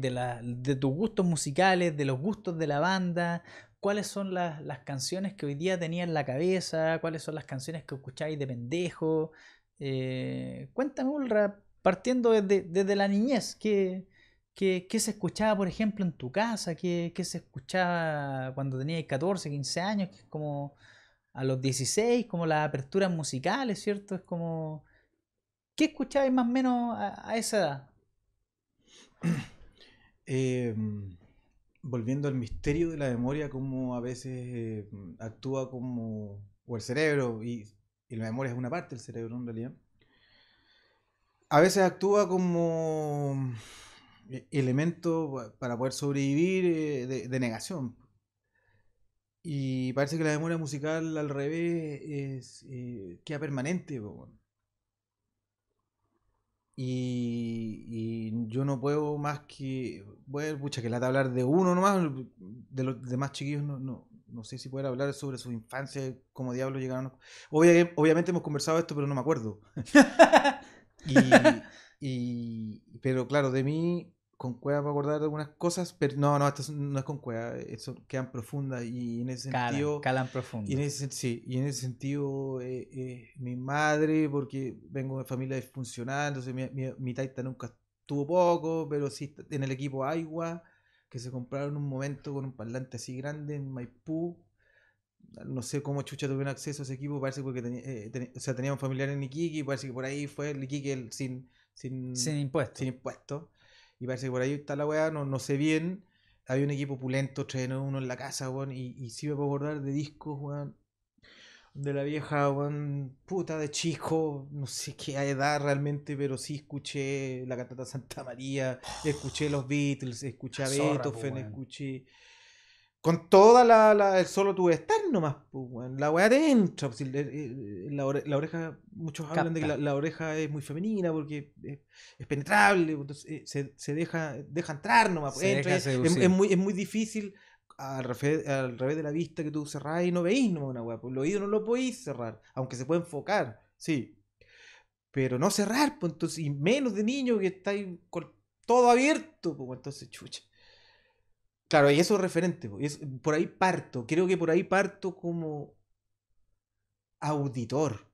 tus gustos musicales, de los gustos de la banda, cuáles son las, canciones que hoy día tenías en la cabeza, cuáles son las canciones que escucháis de pendejo. Eh, cuéntame, Ulra, partiendo desde, la niñez, ¿qué, qué, qué, se escuchaba, por ejemplo, en tu casa? ¿Qué, qué se escuchaba cuando tenías 14, 15 años? Que como a los 16, como las aperturas musicales, ¿cierto? Es como ¿Qué escucháis más o menos a, esa edad? Em, volviendo al misterio de la memoria, como a veces eh, actúa como. o el cerebro, y, la memoria es una parte del cerebro en realidad. A veces actúa como eh, elemento para poder sobrevivir eh, de, negación. Y parece que la memoria musical al revés es, queda permanente. Y, yo no puedo más que. Bueno, pucha, que lata hablar de uno nomás, de los demás chiquillos, no, no, no sé si puedo hablar sobre su infancia, cómo diablos llegaron. obviamente hemos conversado esto, pero no me acuerdo. y, pero claro, de mí, con cueva para acordar de algunas cosas, pero no, no, esto no es con cueva, eso quedan profundas y en ese sentido... Calan, profundo. Y en ese, sí, y en ese sentido eh, eh, mi madre, porque vengo de familia disfuncional, entonces mi, taita nunca tuvo poco, pero sí en el equipo Aigua, que se compraron un momento con un parlante así grande en Maipú, no sé cómo Chucha tuvieron acceso a ese equipo, parece porque tenía, eh, o sea, teníamos un familiar en Iquique, parece que por ahí fue el Iquique sin, sin... Sin impuestos y parece que por ahí está la weá, no, no sé bien. Había un equipo pulento, traen uno en la casa, weón. Y, sí me puedo acordar de discos, weón. De la vieja, weón, puta de chico, no sé qué edad realmente, pero sí escuché la cantata Santa María, escuché los Beatles, escuché a Beethoven, escuché con toda la, la, el solo tu estar nomás, pues, la weá adentro, eh, eh, la, oreja, muchos hablan de que la, oreja es muy femenina porque es, penetrable, eh, se, deja, deja entrar nomás, entra, es, muy, difícil al revés, de la vista que tú cerrás y no veís nomás una weá, pues, el oído no lo podéis cerrar, aunque se puede enfocar, sí. Pero no cerrar, pues entonces, y menos de niño que está con todo abierto, pues entonces chucha. Claro, y eso es referente. por ahí parto. Creo que por ahí parto como auditor.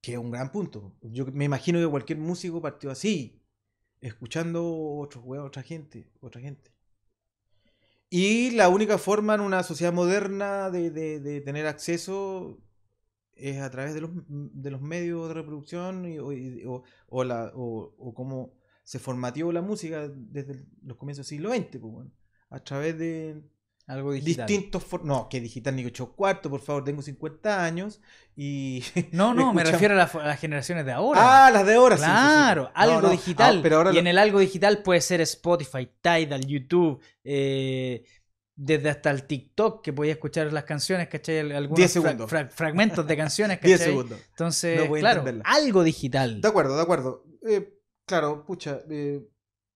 Que es un gran punto. Yo me imagino que cualquier músico partió así. Escuchando otros juegos otra gente, otra gente. Y la única forma en una sociedad moderna de, tener acceso es a través de los, medios de reproducción o, cómo se formateó la música desde los comienzos del siglo XX. Pues, a través de algo digital. Distintos no, que digital ni que ocho cuarto, por favor, tengo 50 años y... No, no, me refiero a, las generaciones de ahora. Ah, las de ahora, claro, sí. Claro, algo ah, digital. y en el algo digital puede ser Spotify, Tidal, YouTube, eh, desde hasta el TikTok, que podía escuchar las canciones, ¿cachai? Algunos segundos. fragmentos de canciones, ¿cachai? 10 segundos. Entonces, claro, algo digital. De acuerdo, de acuerdo. Eh, claro, pucha... Eh,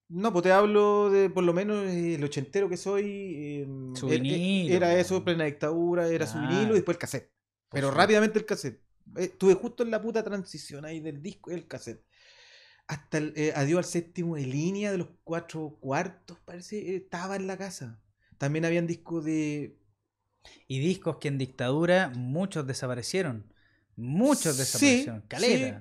no, pues te hablo de por lo menos eh, el ochentero que soy. Eh, era, eso, plena dictadura, era su vinilo y después el cassette. Pero rápidamente el cassette. Eh, estuve justo en la puta transición ahí del disco y el cassette. Hasta el, adiós al séptimo de línea de los cuatro cuartos, parece, estaba en la casa. También habían discos de. Y discos que en dictadura muchos desaparecieron. Muchos desaparecieron. Sí,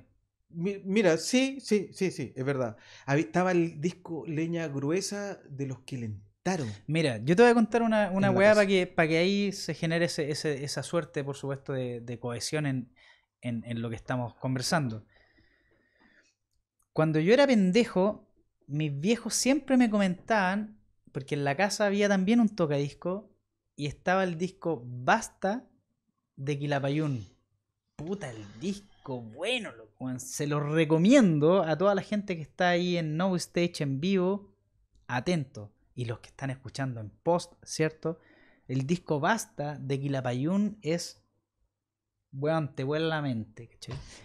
Mira, sí, sí, sí, sí, es verdad. Estaba el disco leña gruesa de los que lentaron. Mira, yo te voy a contar una, una weá para que, para que ahí se genere ese, ese, esa suerte, por supuesto, de, cohesión en, lo que estamos conversando. Cuando yo era pendejo, mis viejos siempre me comentaban, porque en la casa había también un tocadisco, y estaba el disco Basta de Quilapayún. Puta, el disco bueno, lo se los recomiendo a toda la gente que está ahí en No Stage en vivo, atento. Y los que están escuchando en post, ¿cierto? El disco Basta de Quilapayún es bueno te vuela la mente.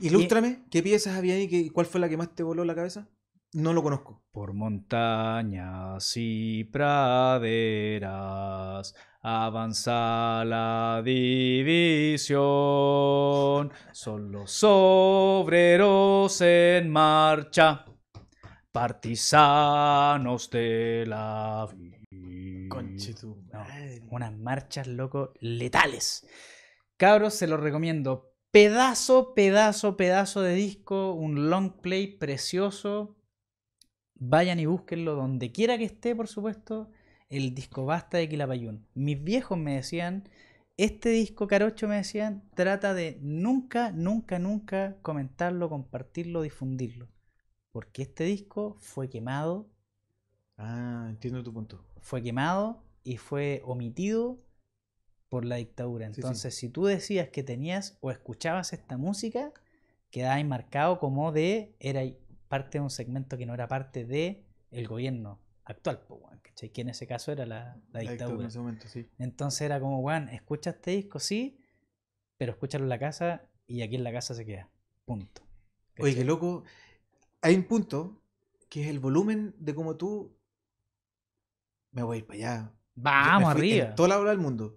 Ilústrame, ¿qué piezas había ahí? ¿Cuál fue la que más te voló la cabeza? No lo conozco. Por montañas y praderas Avanza la división, son los obreros en marcha, partisanos de la vida. unas marchas, loco, letales. Cabros, se los recomiendo. Pedazo, pedazo, pedazo de disco, un long play precioso. Vayan y búsquenlo donde quiera que esté, por supuesto el disco Basta de Quilapayún. Mis viejos me decían, este disco Carocho me decían, trata de nunca, nunca, nunca comentarlo, compartirlo, difundirlo. Porque este disco fue quemado. Ah, entiendo tu punto. Fue quemado y fue omitido por la dictadura. Entonces, si tú decías que tenías o escuchabas esta música, quedabas marcado como de, era parte de un segmento que no era parte de el gobierno actual, pues, ¿cachai? Que en ese caso era la, la dictadura. en ese momento, sí. Entonces era como, Juan, escucha este disco, sí, pero escúchalo en la casa y aquí en la casa se queda. Punto. Oye, qué loco. Hay un punto que es el volumen de cómo tú. Me voy a ir para allá. Vamos arriba. En toda la hora del mundo.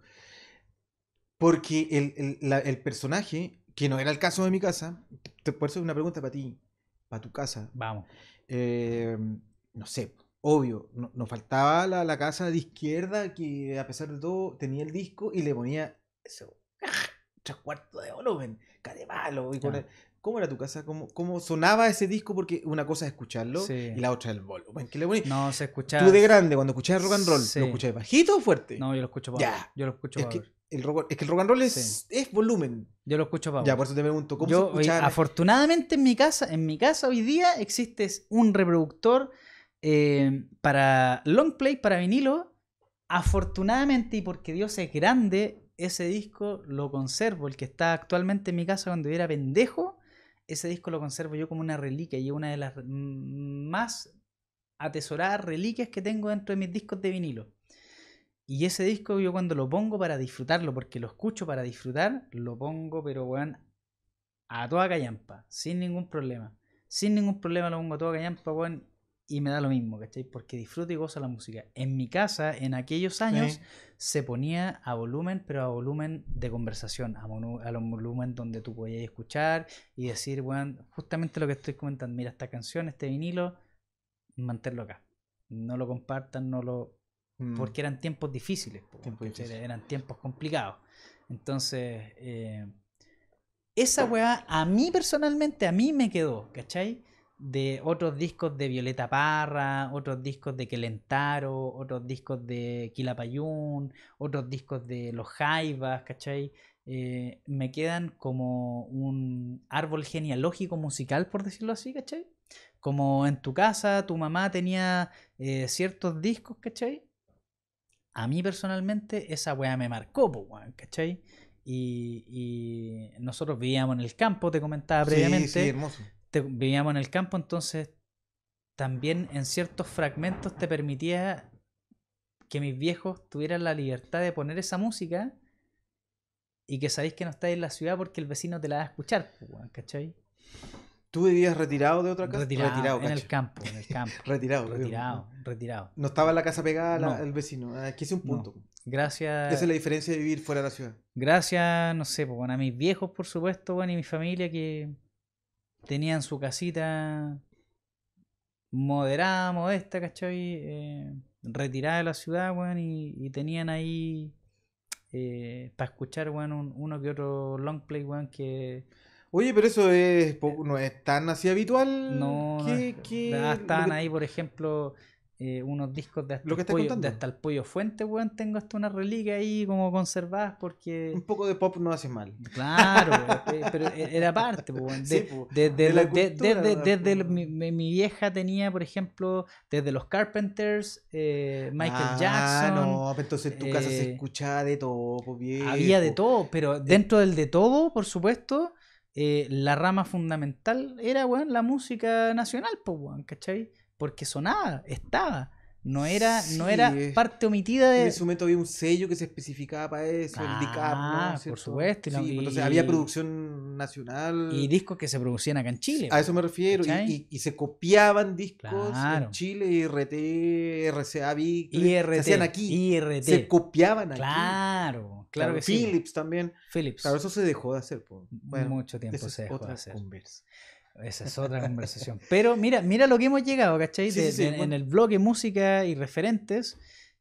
Porque el, personaje, que no era el caso de mi casa, te, por eso una pregunta para ti, para tu casa. Vamos. Eh, no sé, obvio, no, nos faltaba la, la, casa de izquierda que a pesar de todo tenía el disco y le ponía eso, tres cuartos de volumen, malo Y ¿Cómo era tu casa? ¿Cómo, ¿Cómo, sonaba ese disco? Porque una cosa es escucharlo y la otra es el volumen que le ponía. No, se escuchaba. Tú de grande, cuando escuchabas rock and roll, ¿lo escuchabas bajito o fuerte? No, yo lo escucho para Ya. Yo lo escucho es Que el rock, es que el rock and roll es, es volumen. Yo lo escucho bajo. Ya, por eso te pregunto, ¿cómo se escuchaba? afortunadamente en mi casa, en mi casa hoy día existe un reproductor eh, para long play, para vinilo, afortunadamente y porque Dios es grande, ese disco lo conservo. El que está actualmente en mi casa cuando yo era pendejo, ese disco lo conservo yo como una reliquia y es una de las más atesoradas reliquias que tengo dentro de mis discos de vinilo. Y ese disco yo cuando lo pongo para disfrutarlo, porque lo escucho para disfrutar, lo pongo, pero weón, a toda callampa, sin ningún problema. Sin ningún problema lo pongo a toda callampa, weón y me da lo mismo, ¿cachai? Porque disfruto y gozo la música. En mi casa, en aquellos años, se ponía a volumen, pero a volumen de conversación, a, a los volumen donde tú podías escuchar y decir, bueno, justamente lo que estoy comentando, mira esta canción, este vinilo, manténlo acá. No lo compartan, no lo... Mm. Porque eran tiempos difíciles, eran tiempos complicados. Entonces, eh, esa weá a mí personalmente, a mí me quedó, ¿cachai? de otros discos de Violeta Parra, otros discos de Kelentaro otros discos de Quilapayún, otros discos de Los Jaivas, ¿cachai? Eh, me quedan como un árbol genealógico musical, por decirlo así, ¿cachai? Como en tu casa tu mamá tenía eh, ciertos discos, ¿cachai? A mí personalmente esa weá me marcó, ¿cachai? Y, y, nosotros vivíamos en el campo, te comentaba sí, Sí, hermoso vivíamos en el campo, entonces también en ciertos fragmentos te permitía que mis viejos tuvieran la libertad de poner esa música y que sabéis que no estáis en la ciudad porque el vecino te la va a escuchar, ¿cachai? ¿Tú vivías retirado de otra casa? Retirado, en el campo, en campo. retirado, retirado, retirado. No estaba en la casa pegada el vecino. aquí ah, es un punto. Gracias. Esa es la diferencia de vivir fuera de la ciudad. Gracias, no sé, bueno, a mis viejos, por supuesto, bueno, y mi familia que tenían su casita moderada, modesta, ¿cachai? Eh, retirada de la ciudad, weón, y, tenían ahí eh, para escuchar, weón, uno que otro long play, weón, que... Oye, pero eso es eh, no es tan así habitual. No, ah, estaban ahí, por ejemplo, eh, unos discos de hasta, el pollo, Fuente, Tengo hasta una reliquia ahí como conservadas porque. Un poco de pop no hace mal. Claro, eh, pero e-, era parte, Desde mi vieja tenía, por ejemplo, desde los Carpenters, eh, Michael ah, Jackson. entonces tu casa se escuchaba de todo, pues, Había de todo, pero dentro del de todo, por supuesto. la rama fundamental era, bueno la música nacional, pues, ¿cachai? porque sonaba, estaba. No era, no era parte omitida de. En ese momento había un sello que se especificaba para eso, ah, el DICAP, ah, ¿no? Por supuesto. Y sí, pues, Entonces había producción nacional. Y discos que se producían acá en Chile. A eso me refiero. Y, se copiaban discos en Chile, IRT, RCA Se hacían aquí. Se copiaban aquí. Claro. Claro, que Philips también. Philips. Claro, eso se dejó de hacer. Por, Mucho tiempo se dejó de hacer. Esa es otra conversación. Pero mira, mira lo que hemos llegado, ¿cachai? en el blog de, música y referentes,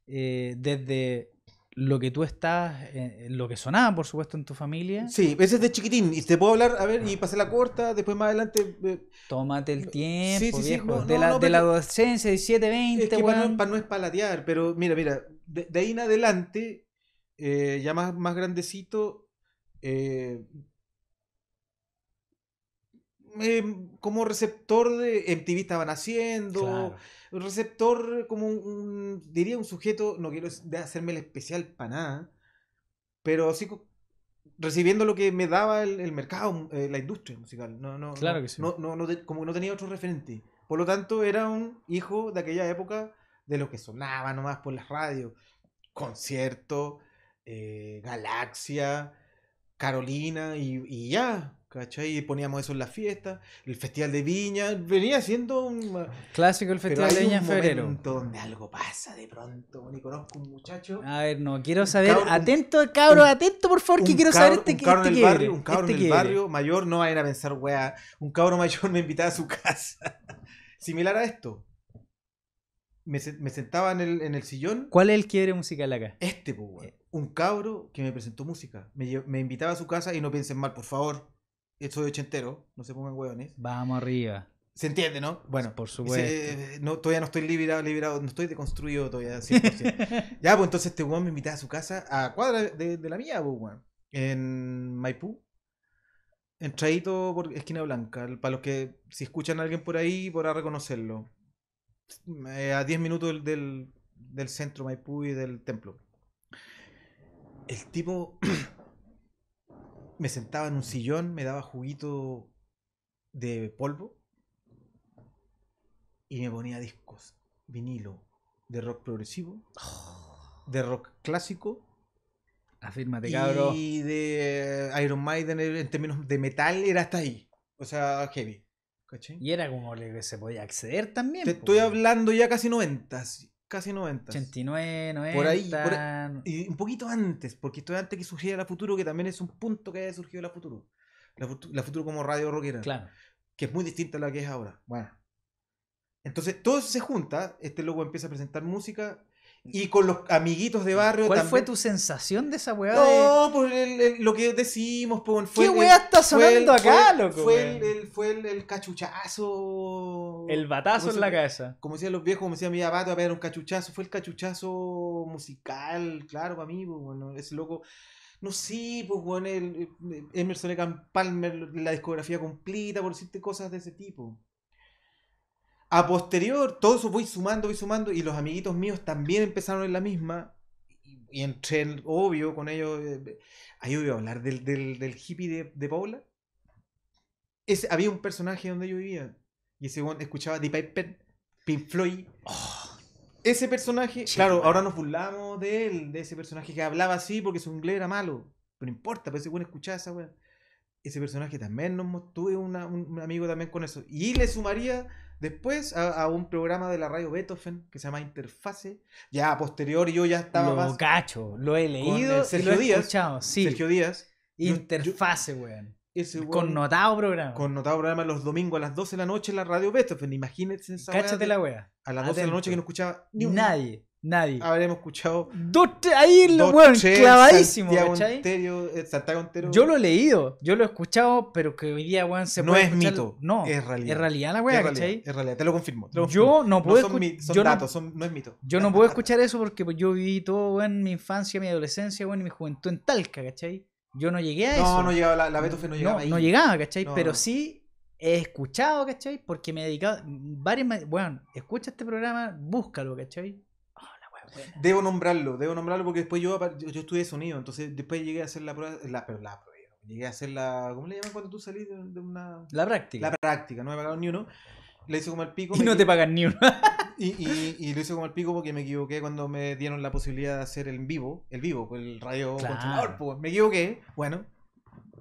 eh, desde lo que tú estás, eh, lo que sonaba, por supuesto, en tu familia. Sí, ese de chiquitín. Y te puedo hablar, a ver, y pasé la corta, después más adelante. Eh, Tómate el tiempo, viejo. de, la, adolescencia, 17, 20. para, no, es palatear, pero mira, mira, de, ahí en adelante, ya más, más grandecito. Eh, Em, como receptor de MTV estaban haciendo, Un receptor como un, diría un sujeto, no quiero hacerme el especial para nada, pero sí recibiendo lo que me daba el, mercado, mm, eh, la industria musical. No, no, claro que sí. como que no tenía otro referente. Por lo tanto, era un hijo de aquella época de lo que sonaba nomás por las radios. Concierto, eh, Galaxia, Carolina y, y ya. Y poníamos eso en la fiesta, el Festival de Viña, venía siendo un... Clásico el Festival de Viña en febrero. donde algo pasa de pronto, ni conozco un muchacho. A ver, no, quiero saber, atento, cabro, atento por favor, que quiero saber este, un cabro este Un cabro este barrio mayor, no era pensar, weá, un cabro mayor me invitaba a su casa. Similar a esto. Me, me sentaba en el, sillón. ¿Cuál es el quiebre musical acá? Este, pues, Un cabro que me presentó música. Me, me invitaba a su casa y no piensen mal, por favor esto ochentero, no se pongan hueones. Vamos arriba. ¿Se entiende, no? Bueno, por supuesto. Eh, todavía no estoy liberado, liberado, no estoy deconstruido todavía 100%. ya, pues entonces este hueón me invitaba a su casa, a cuadra de, la mía, pues, en Maipú. Entradito por esquina blanca, para los que si escuchan a alguien por ahí podrá reconocerlo. Eh, a 10 minutos del centro Maipú y del templo. El tipo me sentaba en un sillón, me daba juguito de polvo y me ponía discos, vinilo, de rock progresivo, oh. de rock clásico. Afírmate, cabrón. Y de Iron Maiden eh, en términos de metal era hasta ahí. O sea, heavy. Y era como que se podía acceder también. Te estoy hablando ya casi 90 casi 90. 89, 90. Por ahí, por y un poquito antes, porque esto es antes que surgiera la futuro, que también es un punto que haya surgido la futuro. La, la futuro como radio rockera. Claro. Que es muy distinta a la que es ahora. Bueno. Entonces, todo se junta, este loco empieza a presentar música y con los amiguitos de barrio. ¿Cuál fue tu sensación de esa weá? No, pues lo que decimos, pues, fue ¿Qué weá está sonando acá, loco? Fue, el, cachuchazo. El batazo en la cabeza. Como decían los viejos, como decía mi abato, a ver, un cachuchazo. Fue el cachuchazo musical, claro, para mí, pues, bueno, ese loco. No sí pues, bueno, Emerson Egan Palmer, la discografía completa, por decirte cosas de ese tipo a posterior, todo eso voy sumando, voy sumando, y los amiguitos míos también empezaron en la misma. Y, entre obvio con ellos. Eh, ahí voy a hablar del, del, hippie de, de Paula. Ese, había un personaje donde yo vivía. Y ese escuchaba The Piper, Pink Floyd. Oh. ese personaje, claro, ahora nos burlamos de él, de ese personaje que hablaba así porque su inglés era malo. Pero no importa, pero pues ese bueno escuchaba esa Ese personaje también nos tuve un amigo también con eso. Y le sumaría Después a, un programa de la radio Beethoven que se llama Interfase. Ya posterior yo ya estaba lo más. cacho, lo he leído. Sergio Díaz. Sergio Díaz. Interfase, weón. connotado programa. Connotado programa los domingos a las 12 de la noche en la radio Beethoven. imagínense esa Cáchate la weá. A las 12 de la noche que no escuchaba ni nadie. Nadie. Habremos escuchado. Dos, ahí lo bueno, clavadísimo, Santiago, eh, Yo lo he leído, yo lo he escuchado, pero que hoy día, weón, se no puede. No es mito. No. Es realidad. Es realidad la weá, ¿cachai? Es realidad, te lo confirmo. Yo no puedo. son, datos, no, es mito. Yo no puedo escuchar eso porque pues, yo viví todo, weón, mi infancia, mi adolescencia, weón, y mi juventud en Talca, ¿cachai? Yo no llegué a eso. No, no llegaba, la, la Betofe no llegaba. No, ahí. no llegaba, ¿cachai? pero sí he escuchado, ¿cachai? Porque me he dedicado. varios Bueno, escucha este programa, búscalo, ¿cachai? Debo nombrarlo, debo nombrarlo porque después yo, yo, estudié sonido, entonces después llegué a hacer la prueba, la, pero la prueba, llegué a hacer la, ¿cómo le llaman cuando tú salís de, una... La práctica. La práctica, no me pagaron ni uno. Le hice como el pico. Y no te pagan ni y, y, lo hice como el pico porque me equivoqué cuando me dieron la posibilidad de hacer el vivo, el vivo, pues, el radio Pues. Me equivoqué, bueno,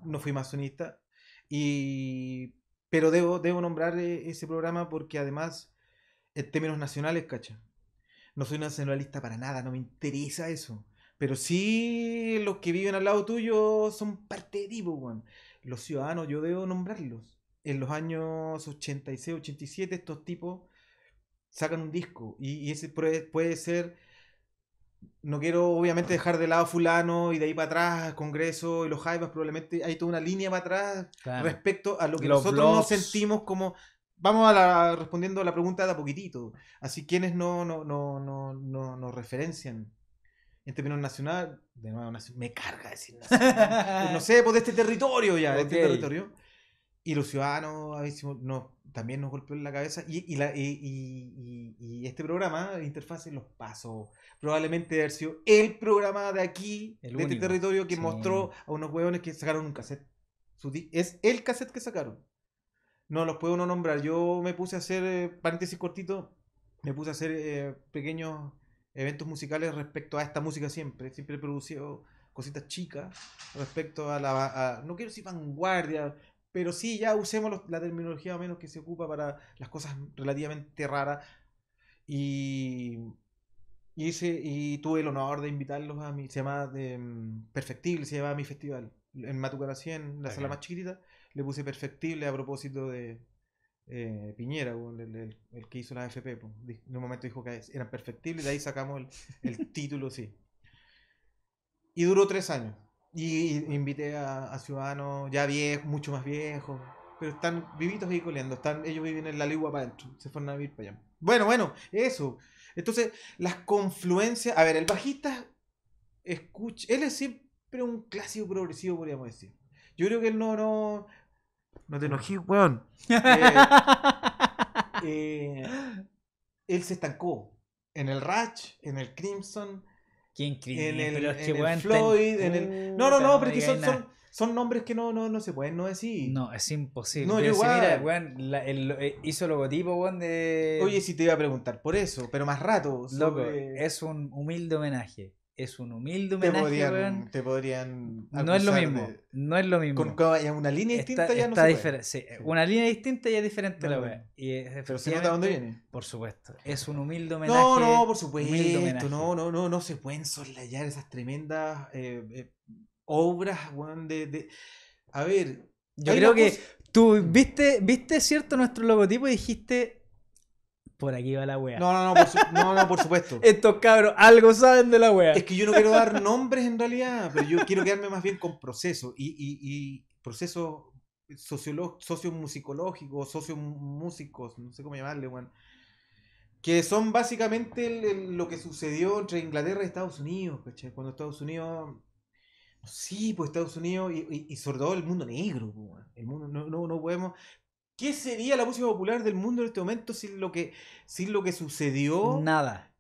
no fui masonista. Y... Pero debo, debo nombrar eh, ese programa porque además, en términos nacionales, cacha no soy nacionalista para nada, no me interesa eso. Pero sí los que viven al lado tuyo son parte de ti, weón. Los ciudadanos, yo debo nombrarlos. En los años 86, 87, estos tipos sacan un disco. Y, ese puede ser no quiero obviamente dejar de lado fulano y de ahí para atrás, Congreso y los Jaivas, probablemente hay toda una línea para atrás respecto a lo que nosotros nos sentimos como vamos a respondiendo a la pregunta de a poquitito. Así, quienes no, no, no, no, no, referencian en términos nacional, de nuevo, me carga decir nacional, no sé, pues de este territorio ya, de este territorio. Y los ciudadanos a también nos golpeó en la cabeza. Y, y, la, y, y este programa, Interfaz los pasó probablemente haber sido el programa de aquí, el de este territorio, que mostró a unos huevones que sacaron un cassette. Es el cassette que sacaron no los puedo no nombrar. Yo me puse a hacer, eh, paréntesis cortito, me puse a hacer eh, pequeños eventos musicales respecto a esta música siempre. Siempre he producido cositas chicas respecto a la, no quiero decir vanguardia, pero sí ya usemos la terminología menos que se ocupa para las cosas relativamente raras. Y, hice, y tuve el honor de invitarlos a mi, se llama em, Perfectible, se llama mi festival, en Matucaracía, en la ah, sala más chiquitita le puse perfectible a propósito de eh, Piñera, el, que hizo la AFP. en un momento dijo que eran perfectibles, de ahí sacamos el, título, sí. Y duró tres años. Y, invité a, ciudadanos ya viejos, mucho más viejos, pero están vivitos ahí, coleando, están, ellos viven en la lengua para adentro, se fueron a vivir para allá. Bueno, bueno, eso. Entonces, las confluencias. A ver, el bajista escucha. Él es siempre un clásico progresivo, podríamos decir. Yo creo que él no, no, no te enojes, weón. Eh, eh, eh, él se estancó en el Ratch, en el Crimson. En el, Floyd, en el... No, no, no, pero es que son, son, nombres que no, no, no se pueden no decir. No, es imposible. No, yo mira, weón, el, hizo logotipo, weón, de... Oye, si te iba a preguntar por eso, pero más rato. es un humilde homenaje es un humilde homenaje. Te podrían. no es lo mismo. No es lo mismo. Con, una línea distinta ya no se Sí, una línea distinta ya es diferente Pero se nota dónde viene. Por supuesto. Es un humilde homenaje. No, no, por supuesto. No, no, no, no se pueden soslayar esas tremendas eh, eh, obras, weón, de, de, A ver. Yo creo que. Tú viste, viste cierto nuestro logotipo y dijiste por aquí va la wea. No, no, no, por, supuesto. Estos cabros algo saben de la wea. Es que yo no quiero dar nombres en realidad, pero yo quiero quedarme más bien con procesos y, y, y procesos sociomusicológicos, sociomúsicos, no sé cómo llamarle, weón. que son básicamente lo que sucedió entre Inglaterra y Estados Unidos, ¿cachai? Cuando Estados Unidos... Sí, pues Estados Unidos y, y, sobre todo el mundo negro, pues, el mundo, no, no, no podemos, ¿Qué sería la música popular del mundo en este momento sin lo que, lo que sucedió? Nada.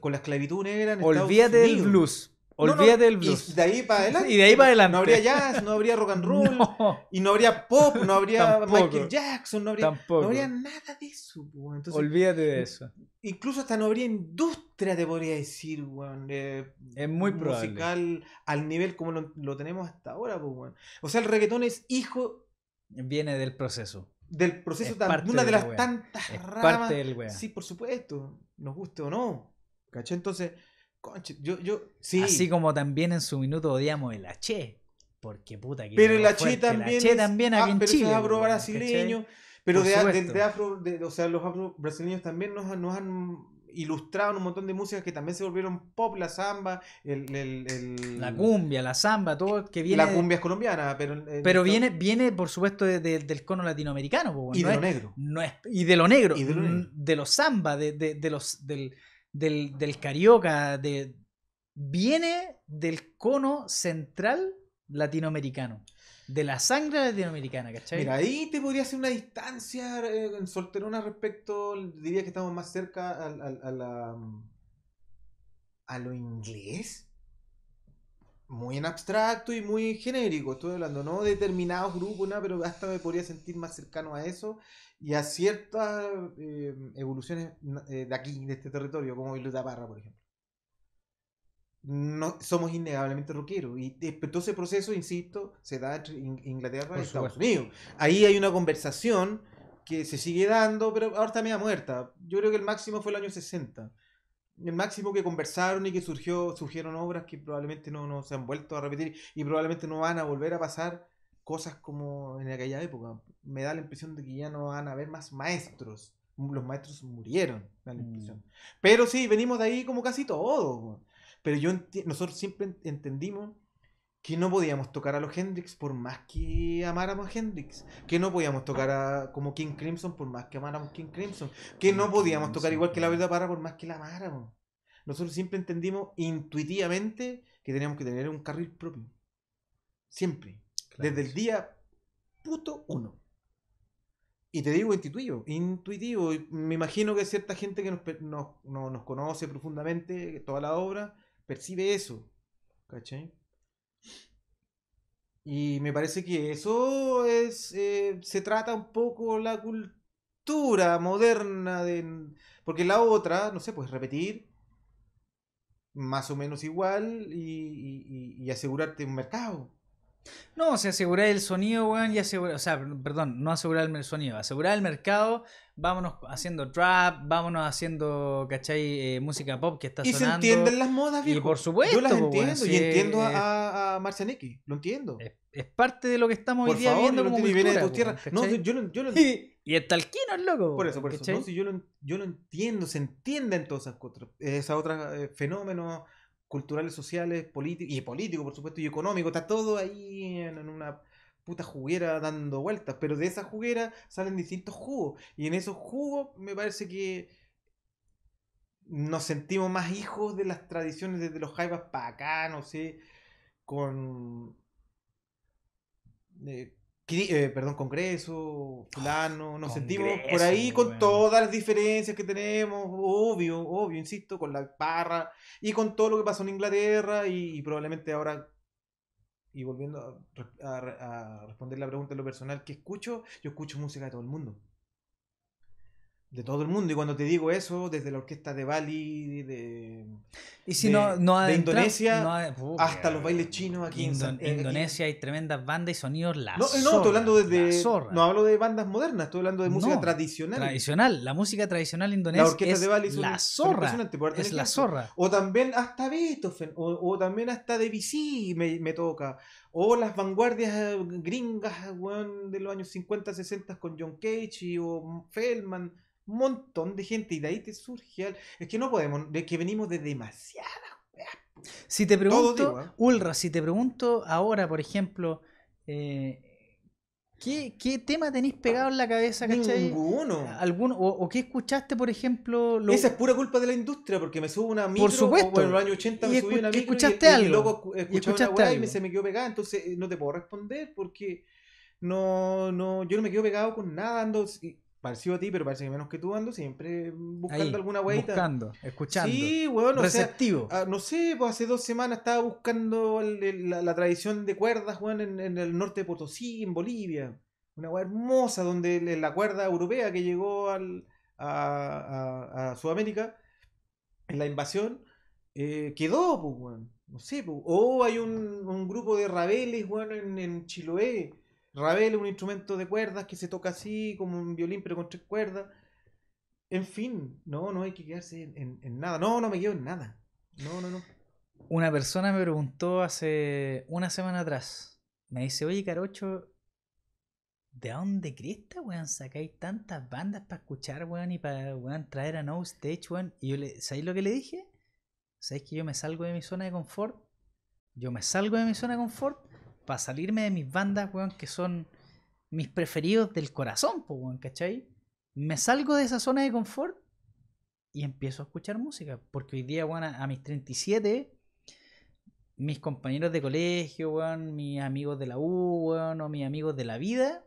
con la esclavitud negra en Olvídate del blues. Olvídate del blues. Y de ahí para adelante. Y de ahí para adelante. No habría jazz, no habría rock and roll. Y no habría pop, no habría Michael Jackson, no habría, no habría nada de eso. Olvídate de eso. Incluso hasta no habría industria, te podría decir, weón. es muy probable. Musical al nivel como lo, tenemos hasta ahora, pues, O sea, el reggaetón es hijo. Viene del proceso del proceso, tan, una de, las tantas raras. ramas. Sí, por supuesto, nos guste o no. caché Entonces, conche, yo, yo, sí. Así como también en su minuto odiamos el H. Porque puta que Pero el H también. El H también ah, pero Chile. Es pues, afro brasileño. pero de, de, de, afro, de, o sea, los afro brasileños también nos, nos han ilustraban un montón de músicas que también se volvieron pop, la samba, el, la cumbia, la samba, todo que viene... La cumbia es colombiana, pero... pero viene, viene, por supuesto, del cono latinoamericano. y, de lo negro. y de lo de los samba, de, los, del, carioca, de, viene del cono central latinoamericano de la sangre latinoamericana, ¿cachai? Mira, ahí te podría hacer una distancia en eh, solterona respecto, diría que estamos más cerca a, lo inglés. Muy en abstracto y muy genérico, estoy hablando, no determinados grupos, pero hasta me podría sentir más cercano a eso y a ciertas eh, evoluciones eh, de aquí, de este territorio, como el Parra, por ejemplo no, somos innegablemente rockeros. Y todo ese proceso, insisto, se da en Inglaterra y Estados Unidos. Ahí hay una conversación que se sigue dando, pero ahora está media muerta. Yo creo que el máximo fue el año 60. El máximo que conversaron y que surgió, surgieron obras que probablemente no, no se han vuelto a repetir y probablemente no van a volver a pasar cosas como en aquella época. Me da la impresión de que ya no van a haber más maestros. Los maestros murieron, mm. Pero sí, venimos de ahí como casi todo. Pero yo nosotros siempre entendimos que no podíamos tocar a los Hendrix por más que amáramos a Hendrix, que no podíamos tocar a como King Crimson por más que amáramos King Crimson, que no podíamos tocar igual que la Verdad para por más que la amáramos. Nosotros siempre entendimos intuitivamente que teníamos que tener un carril propio. Siempre. Desde el día puto uno. Y te digo intuitivo, intuitivo. Me imagino que cierta gente que nos, nos conoce profundamente toda la obra, percibe eso. Y me parece que eso es. Eh, se trata un poco la cultura moderna de. Porque la otra, no sé, pues repetir más o menos igual y, y asegurarte un mercado. No, o sea, asegurar el sonido, weón, y asegurar, o sea, perdón, no asegurar el sonido, asegurar el mercado, vámonos haciendo trap, vámonos haciendo, ¿cachai? Eh, música pop que está y sonando. Y se entienden las modas, viejo. Y por supuesto. Yo las pues, entiendo, y entiendo a, a Marcianicki, lo entiendo. Es, parte de lo que estamos hoy día viendo como No, yo, yo no... Y, el talquino es loco. Por eso, por eso. No, si yo, lo yo entiendo, se entienden todas esas eh, otras, eh, fenómenos culturales, sociales, políticos, y político, por supuesto, y económico, está todo ahí en, una puta juguera dando vueltas, pero de esa juguera salen distintos jugos, y en esos jugos me parece que nos sentimos más hijos de las tradiciones desde los jaivas para acá, no sé, con... Eh, eh, perdón, Congreso, fulano, nos sentimos por ahí con todas las diferencias que tenemos, obvio, obvio, insisto, con la parra y con todo lo que pasó en Inglaterra y, probablemente ahora, y volviendo a, responder la pregunta en lo personal, que escucho? Yo escucho música de todo el mundo de todo el mundo. Y cuando te digo eso, desde la orquesta de Bali, de, ¿Y no, Indonesia, hasta los bailes chinos aquí en eh, eh, Indonesia. hay tremendas bandas y sonidos la No, eh, no estoy hablando desde. No hablo de bandas modernas, estoy hablando de música tradicional. Tradicional, la música tradicional indonesia. La orquesta de Bali zorra. es la zorra. O también hasta Beethoven, o, también hasta Debussy me, me toca. O las vanguardias gringas de los años 50, 60 con John Cage o Feldman un montón de gente y de ahí te surge. Es que no podemos, es que venimos de demasiada. Si te pregunto, ultra Ulra, si te pregunto ahora, por ejemplo, eh, ¿qué, tema tenéis pegado en la cabeza, Ninguno. ¿Alguno? O, qué escuchaste, por ejemplo? Lo... Esa es pura culpa de la industria, porque me subo una micro. Por supuesto. en los años 80 me subí una micro. Escuchaste y, algo. Y, escuchaste una algo. y me, se me quedó pegada, entonces eh, no te puedo responder porque no, yo no me quedo pegado con nada, ando, parecido a ti, pero parece que menos que tú ando, siempre buscando alguna huevita. Buscando, escuchando. Sí, weón, receptivo. O sea, ah, no sé, pues hace dos semanas estaba buscando la, tradición de cuerdas, weón, en, el norte de Potosí, en Bolivia. Una hueá hermosa donde la cuerda europea que llegó al, a, Sudamérica en la invasión eh, quedó, pues, weón. No sé, pues. O hay un, grupo de rabeles, weón, en, en Chiloé Ravel es un instrumento de cuerdas que se toca así, como un violín, pero con tres cuerdas. En fin, no, no hay que quedarse en, nada. No, no me quedo en nada. No, no, no. Una persona me preguntó hace una semana atrás. Me dice, oye, Carocho, ¿de dónde que weón? Sacáis tantas bandas para escuchar, weón, y para, weón, traer a No Stage, weón. Y yo le, ¿sabéis lo que le dije? ¿Sabéis que yo me salgo de mi zona de confort? Yo me salgo de mi zona de confort para salirme de mis bandas, que son mis preferidos del corazón, Me salgo de esa zona de confort y empiezo a escuchar música. Porque hoy día, a, mis 37, mis compañeros de colegio, mis amigos de la U, mis amigos de la vida,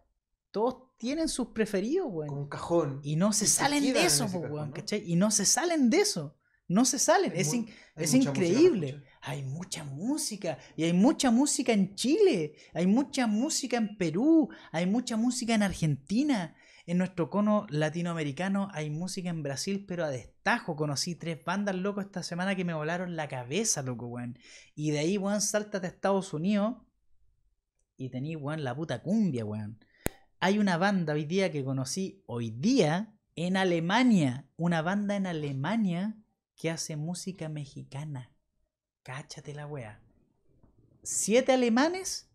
todos tienen sus preferidos, cajón. Y no se salen de eso, Y no se salen de eso. No se salen. es, es increíble hay mucha música y hay mucha música en Chile, hay mucha música en Perú, hay mucha música en Argentina. En nuestro cono latinoamericano hay música en Brasil, pero a destajo. Conocí tres bandas, loco, esta semana que me volaron la cabeza, loco, weón. Y de ahí, weón, salta de Estados Unidos y tení, weón, la puta cumbia, weón. Hay una banda hoy día que conocí hoy día en Alemania. Una banda en Alemania que hace música mexicana Cáchate la wea. Siete alemanes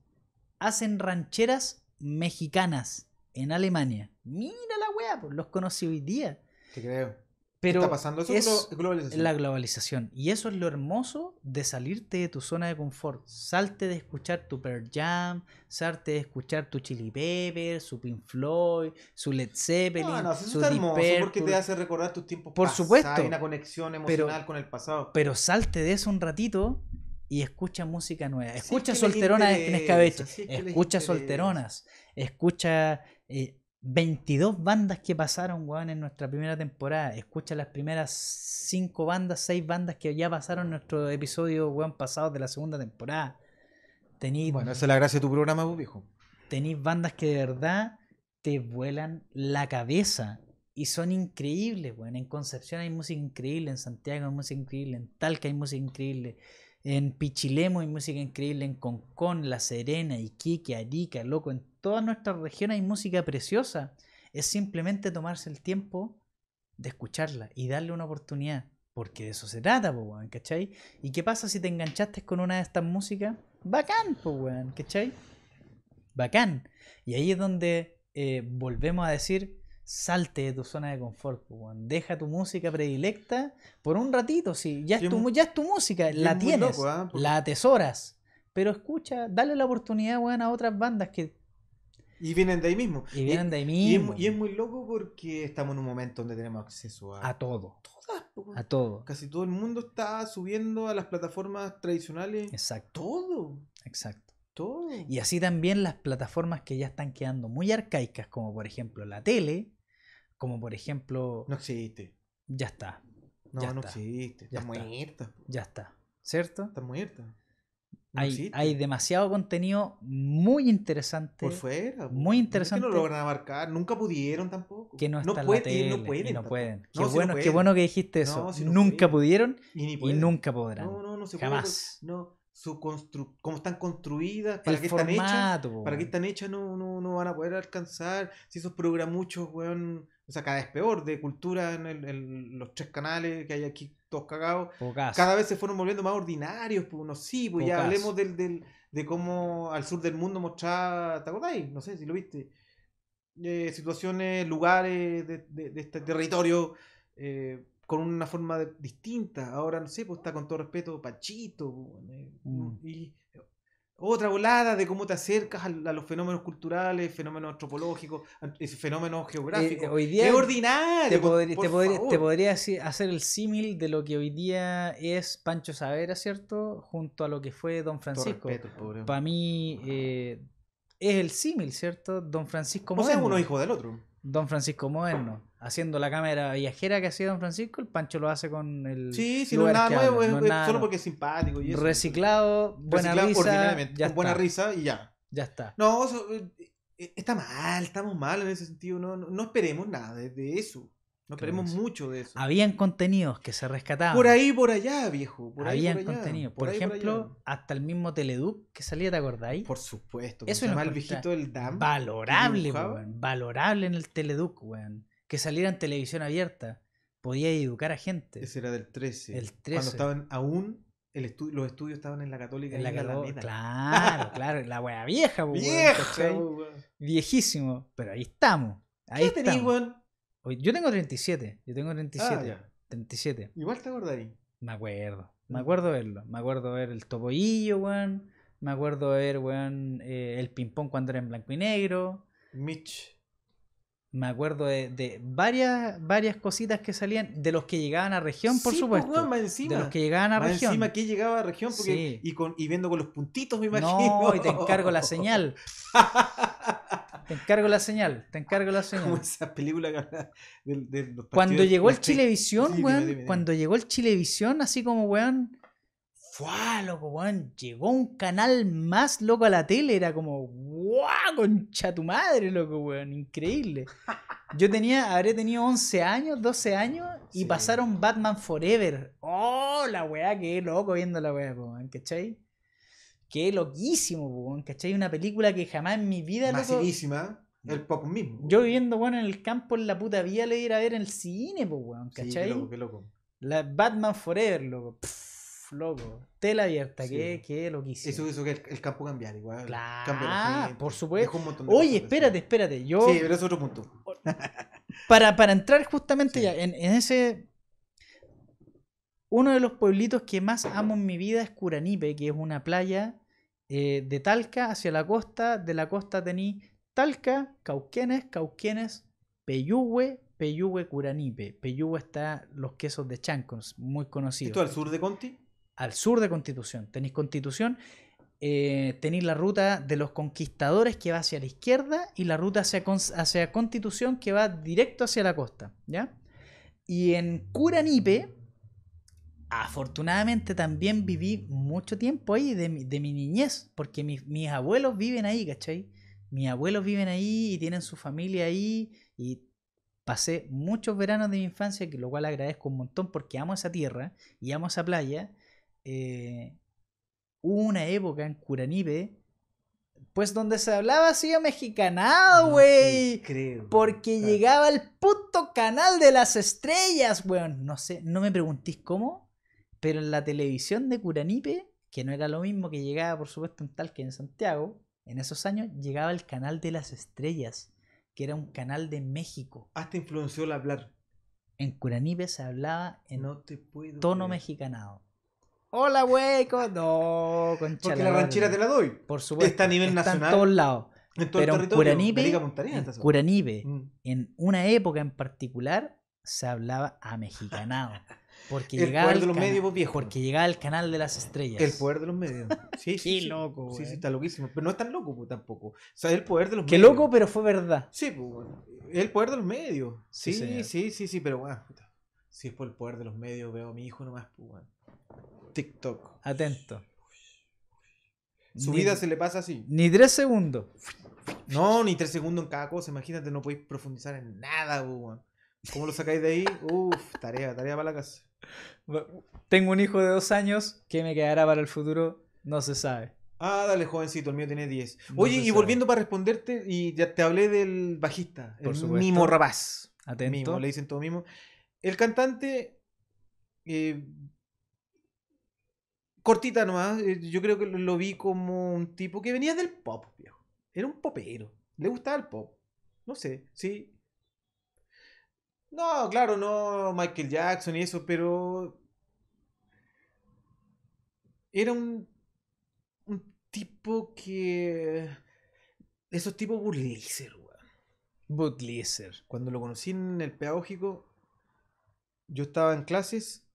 hacen rancheras mexicanas en Alemania. Mira la weá, pues, los conocí hoy día. Te creo está pasando eso es globalización. la globalización. Y eso es lo hermoso de salirte de tu zona de confort. Salte de escuchar tu Pearl Jam, salte de escuchar tu Chili Pepper, su Pink Floyd, su Led Zeppelin, no, no, eso es está hermoso porque te hace recordar tus tiempos Por supuesto. Hay una conexión emocional con el pasado. Pero salte de eso un ratito y escucha música nueva. Escucha solteronas en escabeche. escucha solteronas. Escucha eh, 22 bandas que pasaron, weón, en nuestra primera temporada. Escucha las primeras 5 bandas, 6 bandas que ya pasaron nuestro episodio, weón, pasado de la segunda temporada. Tení, bueno, esa es la gracia de tu programa, vos, pues, viejo. Tenéis bandas que de verdad te vuelan la cabeza y son increíbles, weón. En Concepción hay música increíble, en Santiago hay música increíble, en Talca hay música increíble, en Pichilemo hay música increíble, en Concón, La Serena, Iquique, Arica, loco, en todas nuestras regiones hay música preciosa. Es simplemente tomarse el tiempo de escucharla y darle una oportunidad. Porque de eso se trata, po, weón, ¿cachai? ¿Y qué pasa si te enganchaste con una de estas músicas? Bacán, po, weón, ¿cachai? Bacán. Y ahí es donde eh, volvemos a decir, salte de tu zona de confort, po, Deja tu música predilecta por un ratito, sí. Ya, es, tu, ya es tu música, la tienes, ¿ah? la atesoras. Pero escucha, dale la oportunidad, weón, a otras bandas que y vienen de ahí mismo. Y vienen de ahí mismo. Y es, muy loco porque estamos en un momento donde tenemos acceso a... A todo. a todo. Casi todo el mundo está subiendo a las plataformas tradicionales. Exacto. Todo. Exacto. Todo. Y así también las plataformas que ya están quedando muy arcaicas, como por ejemplo la tele, como por ejemplo... No existe. Ya está. No, no existe. Está ya muerta. Está. Ya está. ¿Cierto? Está muerta hay, demasiado contenido muy interesante. Por fuera. Pues, muy interesante. que no abarcar, nunca pudieron tampoco. Que no, no pueden. Qué, bueno, qué, bueno, que dijiste eso. nunca pudieron y, nunca podrán. No, no, no se Jamás. Puede, no. Su constru cómo están construidas, para qué están hechas, para qué están hechas no, van a poder alcanzar. Si esos programas muchos, weón, o sea, cada vez peor de cultura en, en los tres canales que hay aquí todos cagados. Cada vez se fueron volviendo más ordinarios, pues no sí, pues ya hablemos del, del, de cómo al sur del mundo mostraba, ¿te acordáis? No sé si lo viste. Eh, situaciones, lugares de, este territorio eh, con una forma distinta. Ahora, no sé, pues está con todo respeto Pachito. Pues, eh, mm. y, otra volada de cómo te acercas a, los fenómenos culturales, fenómenos antropológicos, eh, fenómenos geográficos. Eh, es ordinario. Te, podría hacer el símil de lo que hoy día es Pancho Savera, ¿cierto? Junto a lo que fue Don Francisco. Para mí eh, es el símil, ¿cierto? Don Francisco Moderno. O sea, uno hijo del otro. Don Francisco Moderno haciendo la cámara viajera que hacía Don Francisco, el Pancho lo hace con el. Sí, si no es nada nuevo, solo porque es simpático. Y eso. Reciclado, buena Reciclado risa. con buena risa y ya. Ya está. No, eh, eh, está mal, estamos mal en ese sentido. No, no, esperemos nada de, eso. No esperemos mucho de eso. Habían contenidos que se rescataban. Por ahí, por allá, viejo. Por Habían por Por, ejemplo, hasta el mismo Teleduc que salía, ¿te acordáis? Por supuesto. Eso es el viejito del DAM. Valorable, weón. Valorable en el Teleduc, weón que saliera en televisión abierta. Podía educar a gente. Ese era del 13. El 13. Cuando estaban aún los estudios estaban en la Católica en la, la Claro, claro, la wea vieja, weón. vieja viejísimo, pero ahí estamos. Ahí ¿Qué tenés, weón? Yo tengo 37, yo tengo 37. 37. Ah, Igual te ahí? Me acuerdo, me mm. acuerdo verlo, me acuerdo ver el topoillo, weón, me acuerdo ver, weón, eh, el ping pong cuando era en blanco y negro. Mitch. Me acuerdo de, varias, varias cositas que salían, de los que llegaban a región, por pues, supuesto. de los que llegaban a región. Encima que llegaba a región y, viendo con los puntitos, me imagino. No, y te encargo la señal. te encargo la señal, te encargo la señal. Como esa película Cuando llegó el Chilevisión, weón, cuando llegó el Chilevisión, así como, weón, Wow, loco, weón! Llegó un canal más loco a la tele. Era como, ¡guau! Concha tu madre, loco, weón. Increíble. Yo tenía, habré tenido 11 años, 12 años y pasaron Batman Forever. ¡Oh, la weá! ¡Qué loco viendo la weá, weón! ¿Cachai? ¡Qué loquísimo, weón! ¿Cachai? Una película que jamás en mi vida, Masivísima. loco. Mm. El pop mismo. Yo viviendo, bueno, en el campo, en la puta vía, le iba a ver en el cine, pues, weón. ¿Cachai? Sí, qué loco, qué loco. La Batman Forever, loco. Pff Loco, Tela abierta, que lo loquísimo. Eso que el, campo cambiara igual. Claro, por supuesto. Oye, espérate, espérate. Yo, sí, pero es otro punto. para, entrar justamente ya en, ese... Uno de los pueblitos que más amo en mi vida es Curanipe, que es una playa eh, de Talca hacia la costa. De la costa tení Talca, Cauquenes, Cauquenes, Peyúgue, Peyúgue Curanipe. Peyúgue está los quesos de Chancos, muy conocidos. ¿Esto al sur de Conti? al sur de Constitución. Tenéis Constitución, eh, tenéis la ruta de los conquistadores que va hacia la izquierda y la ruta hacia, Constitución que va directo hacia la costa, ¿ya? Y en Curanipe, afortunadamente también viví mucho tiempo ahí de, mi niñez, porque mis, mis abuelos viven ahí, ¿cachai? Mis abuelos viven ahí y tienen su familia ahí y pasé muchos veranos de mi infancia, que lo cual agradezco un montón porque amo esa tierra y amo esa playa eh, hubo una época en Curanipe, pues donde se hablaba así a mexicanado, güey. porque llegaba el puto canal de las estrellas, bueno, No sé, no me preguntéis cómo, pero en la televisión de Curanipe, que no era lo mismo que llegaba, por supuesto, en tal que en Santiago, en esos años llegaba el canal de las estrellas, que era un canal de México. Hasta influenció el hablar. En Curanipe se hablaba en tono mexicanado. Hola, hueco! No, concha. Porque la ranchera te la doy. Por supuesto. Está a nivel está nacional. en todos lados. todo Pero el territorio. Curanipe, en, mm. en una época en particular, se hablaba a mexicanado. Porque el llegaba poder de los medios, viejo. Porque llegaba al canal de las estrellas. El poder de los medios. Sí, sí. Qué loco, Sí, sí, está loquísimo. Pero no es tan loco, pues, tampoco. O sea, el poder de los medios. Qué loco, pero fue verdad. Sí, pues, el poder de los medios. Sí, sí, sí, sí, pero bueno. Si es por el poder de los medios, veo a mi hijo nomás, pues, bueno. TikTok. Atento. Su vida se le pasa así. Ni tres segundos. No, ni tres segundos en cada cosa. Imagínate, no podéis profundizar en nada, Hugo. ¿Cómo lo sacáis de ahí? Uf, tarea, tarea para la casa. Tengo un hijo de dos años ¿qué me quedará para el futuro, no se sabe. Ah, dale, jovencito, el mío tiene diez. Oye, y volviendo para responderte, y ya te hablé del bajista, el Mimo Rapaz. Atento. le dicen todo mismo. El cantante eh, cortita nomás, eh, yo creo que lo vi como un tipo que venía del pop, viejo. Era un popero. Le gustaba el pop. No sé, sí. No, claro, no Michael Jackson y eso, pero. Era un. Un tipo que. Esos tipos burleser, weón. Burleser. Cuando lo conocí en el pedagógico, yo estaba en clases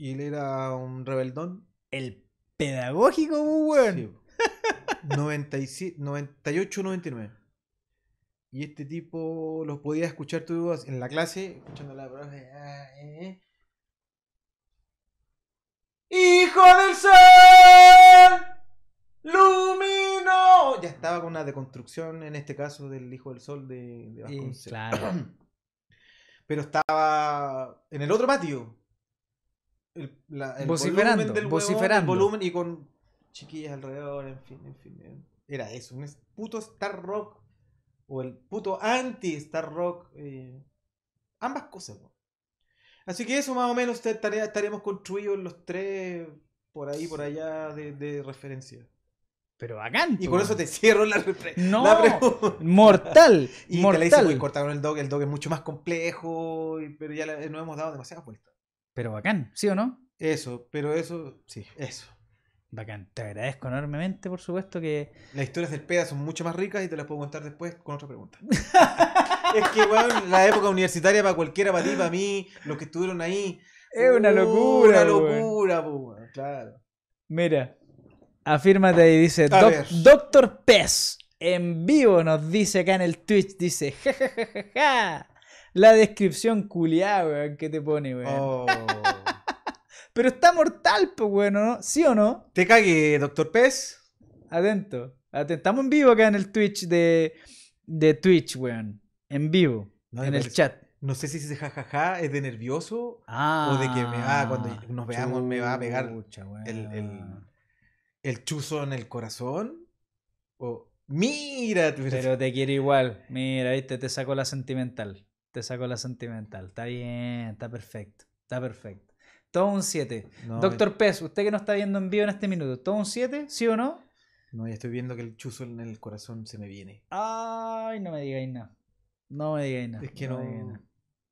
y él era un rebeldón. El pedagógico, muy 97, 98, 99. Y este tipo los podía escuchar tú en la clase, escuchando la profe. Ah, eh. ¡Hijo del sol! ¡Lumino! Ya estaba con una deconstrucción, en este caso, del Hijo del Sol de, Vasconcelos. claro. Pero estaba en el otro patio el, volumen del volumen y con chiquillas alrededor, en fin, en fin. Era eso, un puto Star Rock o el puto anti-Star Rock. Eh, ambas cosas, Así que eso más o menos estaríamos estaremos construidos los tres por ahí, por allá de, referencia. Pero bacán. Y con eso te cierro la, no, Mortal. y mortal. te con el dog. El dog es mucho más complejo, pero ya no hemos dado demasiadas vueltas. Pero bacán, ¿sí o no? Eso, pero eso, sí, eso. Bacán, te agradezco enormemente, por supuesto, que. Las historias del PEDA son mucho más ricas y te las puedo contar después con otra pregunta. es que, bueno, la época universitaria para cualquiera, para ti, para mí, los que estuvieron ahí. Es una uh, locura. Una locura, pues. claro. Mira, afírmate ahí, dice Doctor Pez, en vivo nos dice acá en el Twitch, dice, la descripción culiada, weón, que te pone, weón. Oh. Pero está mortal, pues, weón, ¿no? ¿Sí o no? Te cague, doctor Pez. Atento. Estamos en vivo acá en el Twitch de, Twitch, weón. En vivo. en el chat. No sé si ese jajaja es de nervioso ah, o de que me va, ah, cuando nos veamos, me va a pegar el, el, el, chuzo en el corazón. O, mira, pero te quiero igual. Mira, viste, te sacó la sentimental. Te saco la sentimental. Está bien, está perfecto. Está perfecto. Todo un 7. Doctor eh. Pez, usted que no está viendo en vivo en este minuto, ¿todo un 7? ¿Sí o no? No, ya estoy viendo que el chuzo en el corazón se me viene. Ay, no me digáis nada. No. me digáis nada. Es que no.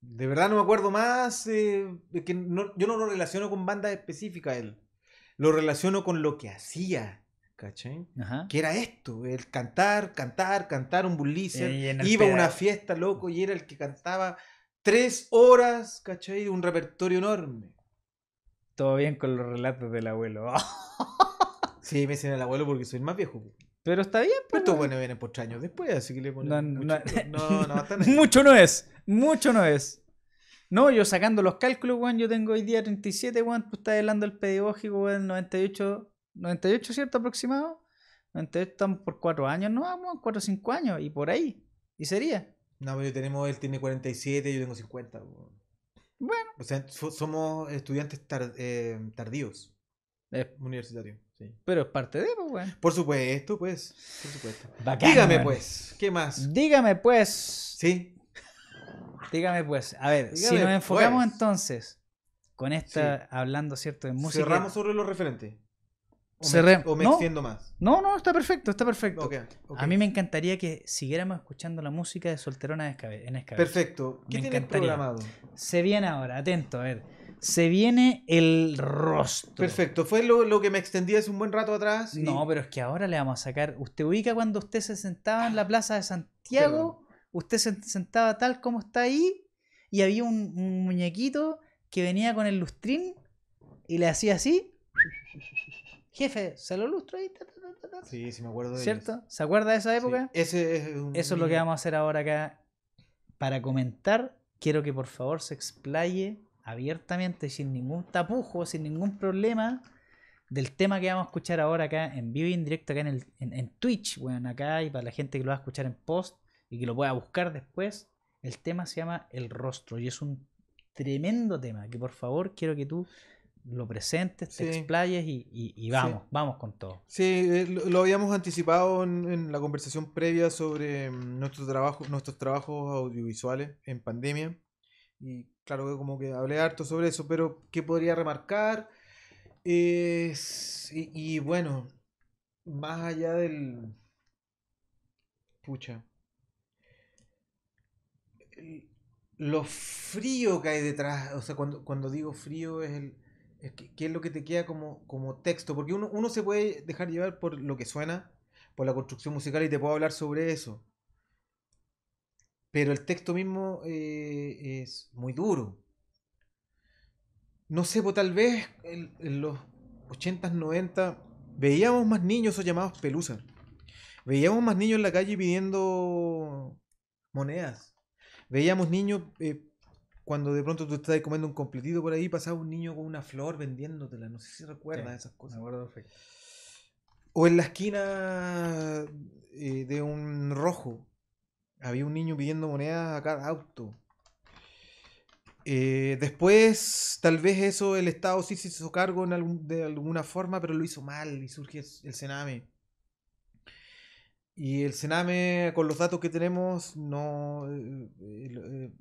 de verdad no me acuerdo más. Eh, que yo no lo relaciono con bandas específicas, él. Lo relaciono con lo que hacía. ¿Cachai? Que era esto, el cantar, cantar, cantar un bullying. Iba a una fiesta, loco, y era el que cantaba tres horas, ¿cachai? Un repertorio enorme. Todo bien con los relatos del abuelo. sí, me dicen el abuelo porque soy más viejo. Pero está bien, pero. Esto pues, bueno viene por años después, así que le No, mucho, no, no, no mucho no es, mucho no es. No, yo sacando los cálculos, weón, yo tengo hoy día 37, weón, tú pues, estás hablando el pedagógico, weón, 98 98, ¿cierto? Aproximado. 98 estamos por 4 años, no vamos, 4 o 5 años, y por ahí. Y sería. No, pero yo tenemos, él tiene 47, yo tengo 50. Bueno. O sea, somos estudiantes eh, tardíos. Es, universitario, sí. Pero es parte de, pues, bueno. Por supuesto, pues. Por supuesto. Dígame, pues. ¿Qué más? Dígame, pues. Sí. Dígame, pues. A ver, si nos enfocamos pues. entonces con esta, hablando, ¿cierto? De música. Cerramos sobre los referentes. O me, extiendo más. No, no, está perfecto, está perfecto. A mí me encantaría que siguiéramos escuchando la música de Solterona en Escabeza Perfecto. ¿Qué programado? Se viene ahora, atento, a ver. Se viene el rostro. Perfecto, fue lo, que me extendí hace un buen rato atrás. No, pero es que ahora le vamos a sacar. Usted ubica cuando usted se sentaba en la plaza de Santiago, usted se sentaba tal como está ahí, y había un, un muñequito que venía con el lustrín y le hacía así jefe, se lo lustro ahí. Sí, sí me acuerdo de eso. ¿Cierto? ¿Se acuerda de esa época? Eso es lo que vamos a hacer ahora acá. Para comentar, quiero que por favor se explaye abiertamente, sin ningún tapujo, sin ningún problema, del tema que vamos a escuchar ahora acá en vivo y en directo, acá en, el, en Twitch, bueno, acá y para la gente que lo va a escuchar en post y que lo pueda buscar después. El tema se llama El Rostro y es un tremendo tema que por favor quiero que tú lo presentes, te explayes y, vamos, vamos con todo. Sí, eh, lo, habíamos anticipado en, la conversación previa sobre mm, nuestro trabajo, nuestros trabajos audiovisuales en pandemia. Y claro que como que hablé harto sobre eso, pero ¿qué podría remarcar? es y, bueno, más allá del... Pucha. lo frío que hay detrás, o sea, cuando digo frío es el ¿Qué, es lo que te queda como, texto? Porque uno, se puede dejar llevar por lo que suena, por la construcción musical y te puedo hablar sobre eso. Pero el texto mismo eh, es muy duro. No sé, pues, tal vez en, los 80s, 90 veíamos más niños, o llamados pelusas. Veíamos más niños en la calle pidiendo monedas. Veíamos niños eh, cuando de pronto tú estás comiendo un completito por ahí, pasaba un niño con una flor vendiéndotela. No sé si recuerdas esas cosas. Me acuerdo O en la esquina eh, de un rojo, había un niño pidiendo monedas a cada auto. Eh, después, tal vez eso el Estado sí se hizo cargo de alguna forma, pero lo hizo mal y surge el Sename. Y el Sename, con los datos que tenemos, no. Eh,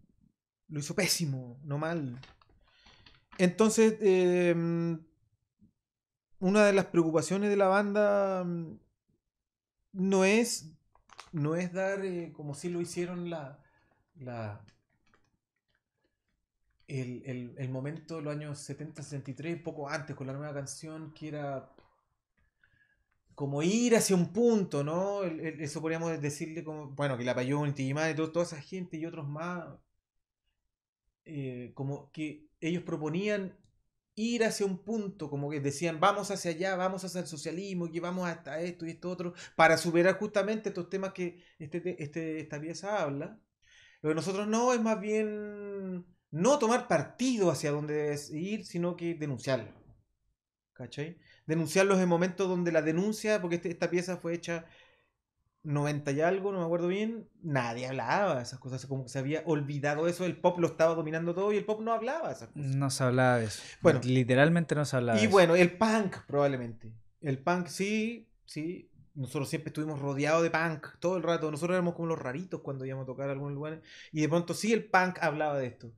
lo hizo pésimo, no mal. Entonces, em, una de las preocupaciones de la banda mm, no es, no es dar, eh, como si lo hicieron la, la el, momento de los años 70-63, poco antes, con la nueva canción, que era como ir hacia un punto, ¿no? eso podríamos decirle como, bueno, que la Payón, Tigimán y toda esa gente y otros más eh, como que ellos proponían ir hacia un punto, como que decían, vamos hacia allá, vamos hacia el socialismo, y vamos hasta esto y esto otro, para superar justamente estos temas que este, este, esta pieza habla. Lo que nosotros no es más bien no tomar partido hacia dónde debes ir, sino que denunciarlo. ¿Cachai? Denunciarlos en momentos donde la denuncia, porque este, esta pieza fue hecha 90 y algo, no me acuerdo bien, nadie hablaba de esas cosas, como que se había olvidado eso, el pop lo estaba dominando todo y el pop no hablaba de esas cosas. No se hablaba de eso. Bueno, literalmente no se hablaba. Y bueno, el punk probablemente. El punk sí, sí, nosotros siempre estuvimos rodeados de punk todo el rato, nosotros éramos como los raritos cuando íbamos a tocar a algunos lugares y de pronto sí el punk hablaba de esto.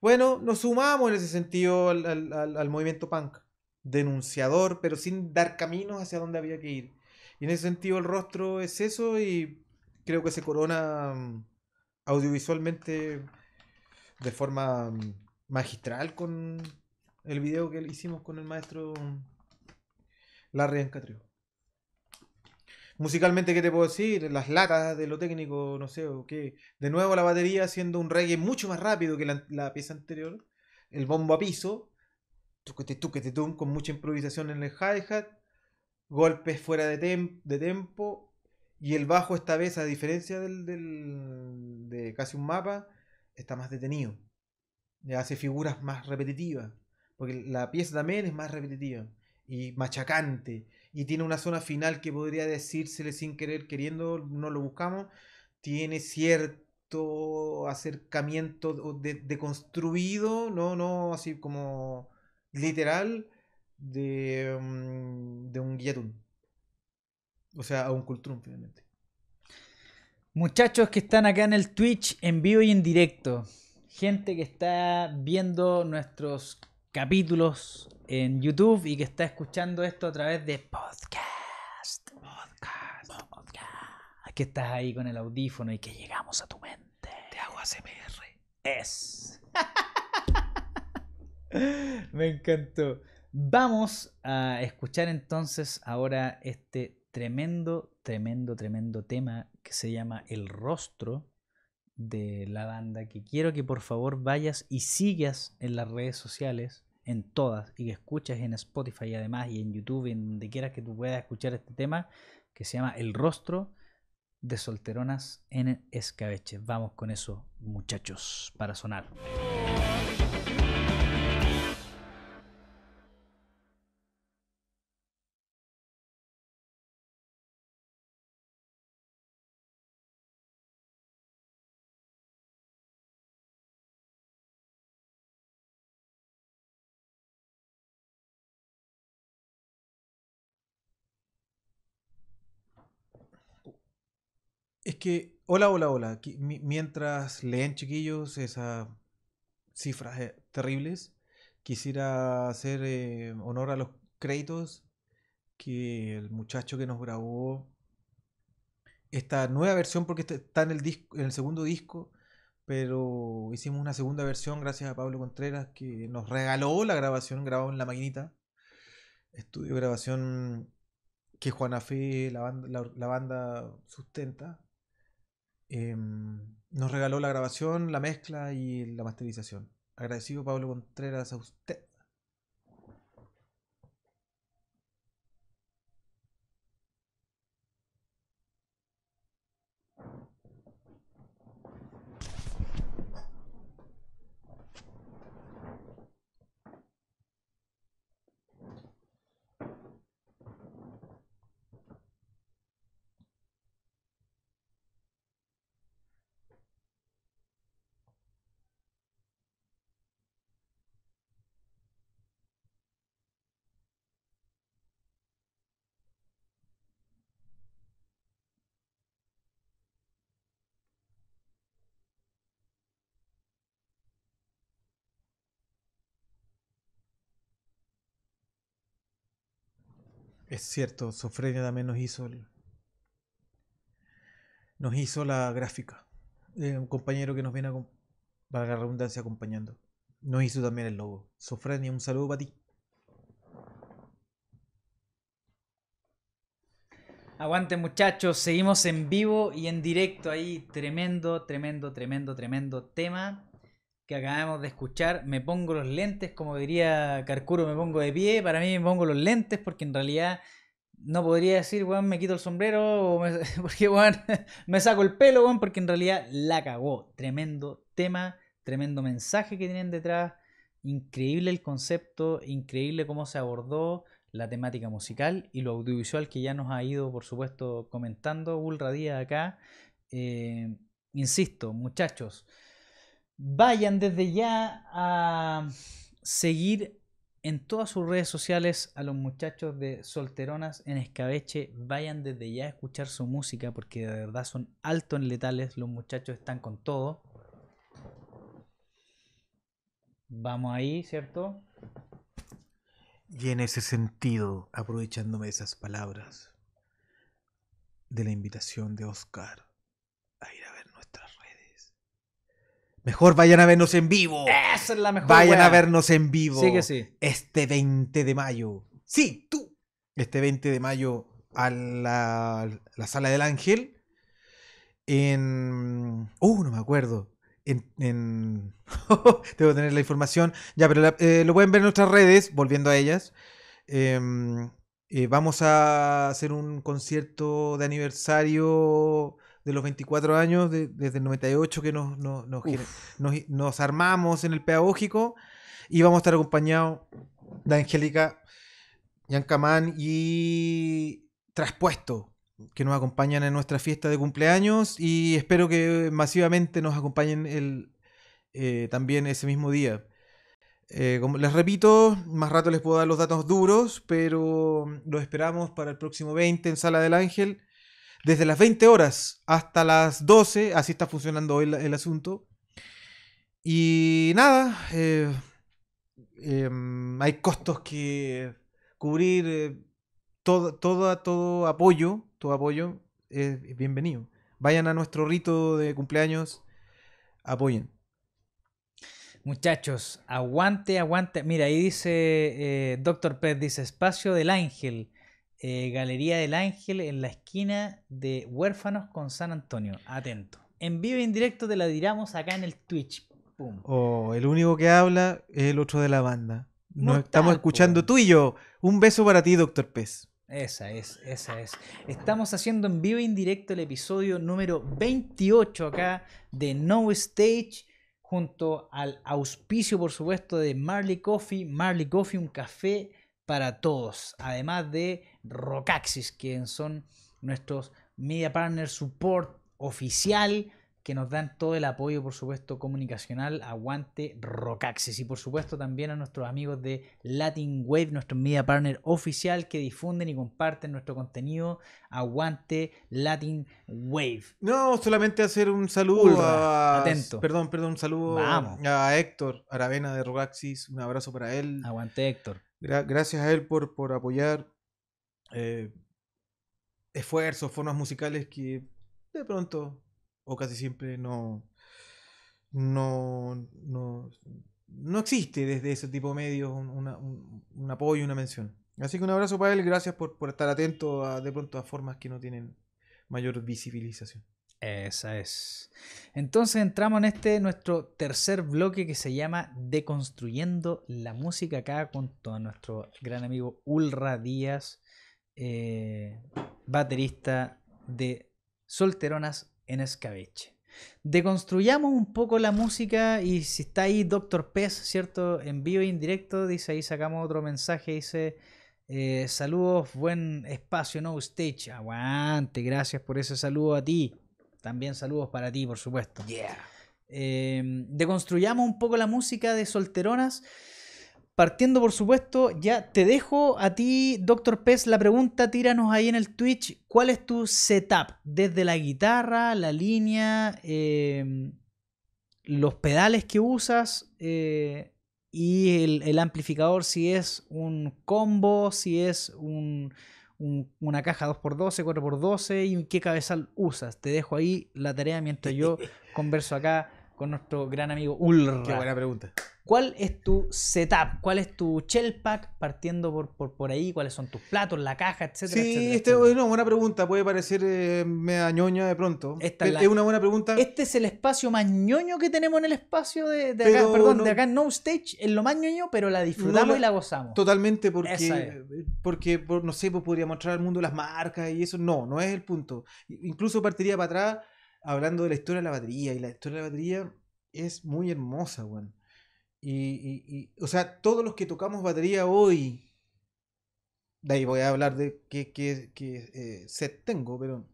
Bueno, nos sumamos en ese sentido al, al movimiento punk, denunciador, pero sin dar caminos hacia dónde había que ir. Y en ese sentido el rostro es eso y creo que se corona mm, audiovisualmente de forma mm, magistral con el video que hicimos con el maestro mm, Larry Encatrio. Musicalmente, ¿qué te puedo decir? Las latas de lo técnico, no sé, o qué. De nuevo la batería haciendo un reggae mucho más rápido que la, pieza anterior. El bombo a piso, con mucha improvisación en el hi-hat golpes fuera de, de tempo. Y el bajo esta vez, a diferencia del, de casi un mapa, está más detenido. Hace figuras más repetitivas. Porque la pieza también es más repetitiva. Y machacante. Y tiene una zona final que podría decírsele sin querer, queriendo, no lo buscamos. Tiene cierto acercamiento de, de construido, no, no así como literal, Mm, de, un guillatún. O sea, a un cultrum finalmente. Muchachos que están acá en el Twitch en vivo y en directo. Gente que está viendo nuestros capítulos en YouTube y que está escuchando esto a través de podcast. Podcast. podcast. Que estás ahí con el audífono y que llegamos a tu mente. Te hago ACMR. Es. Me encantó. Vamos a escuchar entonces ahora este tremendo, tremendo, tremendo tema que se llama El rostro de la banda, que quiero que por favor vayas y sigas en las redes sociales, en todas, y que escuches en Spotify además y en YouTube, en donde quieras que tú puedas escuchar este tema, que se llama El rostro de solteronas en escabeche. Vamos con eso, muchachos, para sonar. Hola, hola, hola. Mientras leen, chiquillos, esas cifras eh, terribles, quisiera hacer eh, honor a los créditos que el muchacho que nos grabó esta nueva versión, porque este está en el, disco, en el segundo disco, pero hicimos una segunda versión gracias a Pablo Contreras que nos regaló la grabación, Grabada en la maquinita. Estudio grabación que Juana Fe, la banda sustenta. Em, nos regaló la grabación, la mezcla y la masterización. Agradecido Pablo Contreras a usted Es cierto, Sofrenia también nos hizo nos hizo la gráfica. un compañero que nos viene para la redundancia acompañando. Nos hizo también el logo. Sofrenia, un saludo para ti. Aguante muchachos, seguimos en vivo y en directo ahí. Tremendo, tremendo, tremendo, tremendo tema que acabamos de escuchar, me pongo los lentes, como diría Carcuro, me pongo de pie, para mí me pongo los lentes porque en realidad no podría decir, weón, me quito el sombrero, o porque, weón, me saco el pelo, weón, porque en realidad la cagó. Tremendo tema, tremendo mensaje que tienen detrás, increíble el concepto, increíble cómo se abordó la temática musical y lo audiovisual que ya nos ha ido, por supuesto, comentando Ulradía acá. Eh, insisto, muchachos, vayan desde ya a seguir en todas sus redes sociales a los muchachos de Solteronas en Escabeche. Vayan desde ya a escuchar su música porque de verdad son alto en letales. Los muchachos están con todo. Vamos ahí, ¿cierto? Y en ese sentido, aprovechándome de esas palabras, de la invitación de Oscar, Mejor vayan a vernos en vivo. Esa es la mejor. Vayan a vernos en vivo. Sí que sí. Este 20 de mayo. Sí, tú. Este 20 de mayo a la, sala del ángel. En. Uh, no me acuerdo. En. Debo tener la información. Ya, pero eh, lo pueden ver en nuestras redes, volviendo a ellas. Em, eh, vamos a hacer un concierto de aniversario de los 24 años, desde el 98 que nos, armamos en el pedagógico y vamos a estar acompañados de Angélica Yancamán y Traspuesto, que nos acompañan en nuestra fiesta de cumpleaños y espero que masivamente nos acompañen eh, también ese mismo día. Eh, les repito, más rato les puedo dar los datos duros, pero los esperamos para el próximo 20 en Sala del Ángel desde las 20 horas hasta las 12, así está funcionando hoy el, asunto. Y nada, eh, em, hay costos que cubrir, eh, todo, todo, todo apoyo, todo apoyo es bienvenido. Vayan a nuestro rito de cumpleaños, apoyen. Muchachos, aguante, aguante. Mira, ahí dice eh, Doctor pet dice espacio del ángel. Eh, Galería del Ángel en la esquina de Huérfanos con San Antonio. Atento. En vivo y e en directo te la diramos acá en el Twitch. Pum. Oh, el único que habla es el otro de la banda. Nos estamos escuchando tú y yo. Un beso para ti, Doctor Pez. Esa es, esa es. Estamos haciendo en vivo y e en directo el episodio número 28 acá de No Stage, junto al auspicio, por supuesto, de Marley Coffee. Marley Coffee, un café para todos. Además de Rocaxis, quienes son nuestros media partner support oficial que nos dan todo el apoyo, por supuesto, comunicacional. Aguante Rocaxis. Y por supuesto también a nuestros amigos de Latin Wave, nuestro media partner oficial, que difunden y comparten nuestro contenido. Aguante Latin Wave. No, solamente hacer un saludo a. Atento. Perdón, perdón, un saludo a Héctor Aravena de Rocaxis. Un abrazo para él. Aguante Héctor. gracias a él por, por apoyar eh, esfuerzos, formas musicales que de pronto o casi siempre no, no, no, existe desde ese tipo de medios un, un, apoyo, una mención. Así que un abrazo para él, gracias por, por estar atento a, de pronto a formas que no tienen mayor visibilización. Esa es. Entonces entramos en este nuestro tercer bloque que se llama Deconstruyendo la música acá con todo nuestro gran amigo Ulra Díaz eh, baterista de Solteronas en Escabeche. Deconstruyamos un poco la música y si está ahí Doctor Pez, ¿cierto? En vivo e indirecto, dice ahí sacamos otro mensaje, dice... Eh, saludos, buen espacio, no stage. Aguante, gracias por ese saludo a ti. También saludos para ti, por supuesto. Yeah. Eh, deconstruyamos un poco la música de Solteronas. Partiendo, por supuesto, ya te dejo a ti, Dr. Pez, la pregunta, tíranos ahí en el Twitch, ¿cuál es tu setup? Desde la guitarra, la línea, eh, los pedales que usas eh, y el, amplificador, si es un combo, si es una caja 2x12, 4x12 y qué cabezal usas. Te dejo ahí la tarea mientras yo converso acá con nuestro gran amigo Ulra. Qué buena pregunta. ¿Cuál es tu setup? ¿Cuál es tu shell pack partiendo por, por, por ahí? ¿Cuáles son tus platos, la caja, etcétera? Sí, este, No, buena pregunta. Puede parecer me eh, media ñoña de pronto. es, una buena pregunta. Este es el espacio más ñoño que tenemos en el espacio de, acá, perdón, de acá No Stage. Es lo más ñoño, pero la disfrutamos y la gozamos. Totalmente, porque, porque no sé, pues podría mostrar al mundo las marcas y eso. No, no es el punto. Incluso partiría para atrás hablando de la historia de la batería, y la historia de la batería es muy hermosa, weón. Y, o sea, todos los que tocamos batería hoy, de ahí voy a hablar de qué, eh, set tengo, pero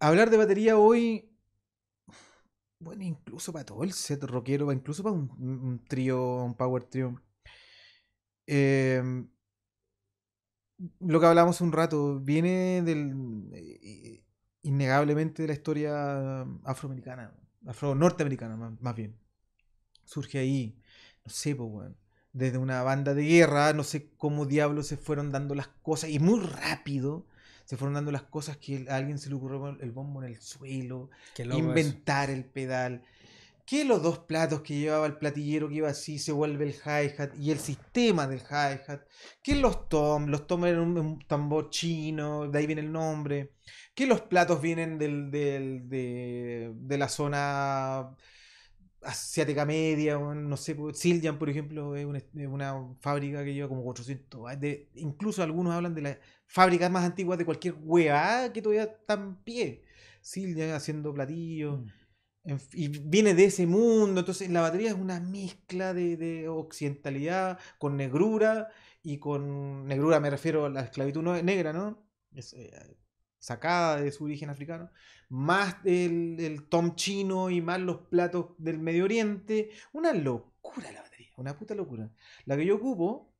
hablar de batería hoy, bueno, incluso para todo el set rockero, incluso para un, trío, un power trio. Em, lo que hablamos un rato viene del. Eh, innegablemente de la historia mm, afroamericana, afro-norteamericana más, bien. Surge ahí, no sé, desde una banda de guerra, no sé cómo diablos se fueron dando las cosas, y muy rápido se fueron dando las cosas que a alguien se le ocurrió el bombo en el suelo, inventar el pedal, que los dos platos que llevaba el platillero que iba así se vuelve el hi-hat y el sistema del hi-hat, que los tom, los tom eran un, tambor chino, de ahí viene el nombre, que los platos vienen del, de, la zona asiática media, no sé, Siljan pues, por ejemplo es una, fábrica que lleva como 400 ah, de, incluso algunos hablan de las fábricas más antiguas de cualquier hueá que todavía está en pie, Siljan haciendo platillos. Mm y viene de ese mundo, entonces la batería es una mezcla de, occidentalidad con negrura, y con negrura me refiero a la esclavitud negra, ¿no? Es, eh, sacada de su origen africano, más el, tom chino y más los platos del Medio Oriente, una locura la batería, una puta locura. La que yo ocupo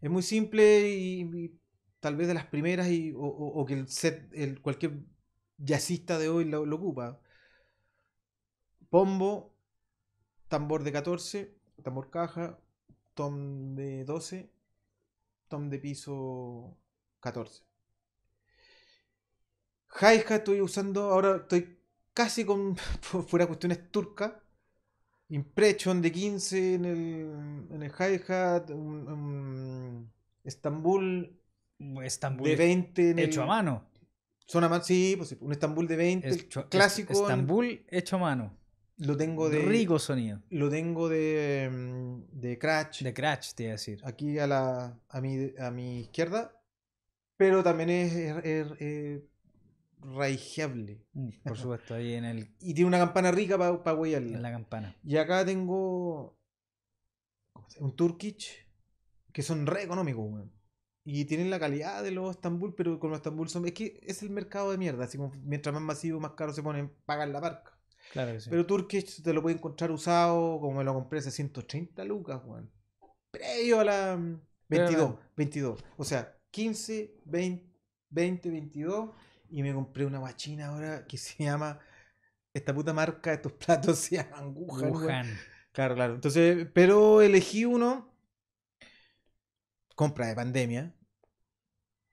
es muy simple y, tal vez de las primeras y, o, que el el, cualquier jazzista de hoy lo ocupa Bombo, tambor de 14, tambor caja, tom de 12, tom de piso 14. Hi-hat estoy usando, ahora estoy casi con, fuera cuestiones turcas, impression de 15 en el, en hi-hat, un, Estambul, Estambul, de 20 hecho a mano. Zona, pues sí, un Estambul de 20, clásico. Estambul hecho a mano lo tengo de. Rico sonido. Lo tengo de. Mm, de Crash. De Crash, te iba a decir. Aquí a, la, a, mi, izquierda. Pero también es. es, mm, Por supuesto, ahí en el. Y tiene una campana rica para pa En la campana. Y acá tengo. Un Turkish. Que son re económicos, Y tienen la calidad de los Estambul, pero con los Estambul son. Es que es el mercado de mierda. Así como mientras más masivo, más caro se ponen, pagan la barca. Claro Pero Turkish te lo puede encontrar usado, como me lo compré, hace 130 lucas, weón. Previo a la 22, mm, 22. O sea, 15, 20, 22. Y me compré una guachina ahora que se llama. Esta puta marca de estos platos se llama Wuhan. Claro, claro. Entonces, pero elegí uno. Compra de pandemia.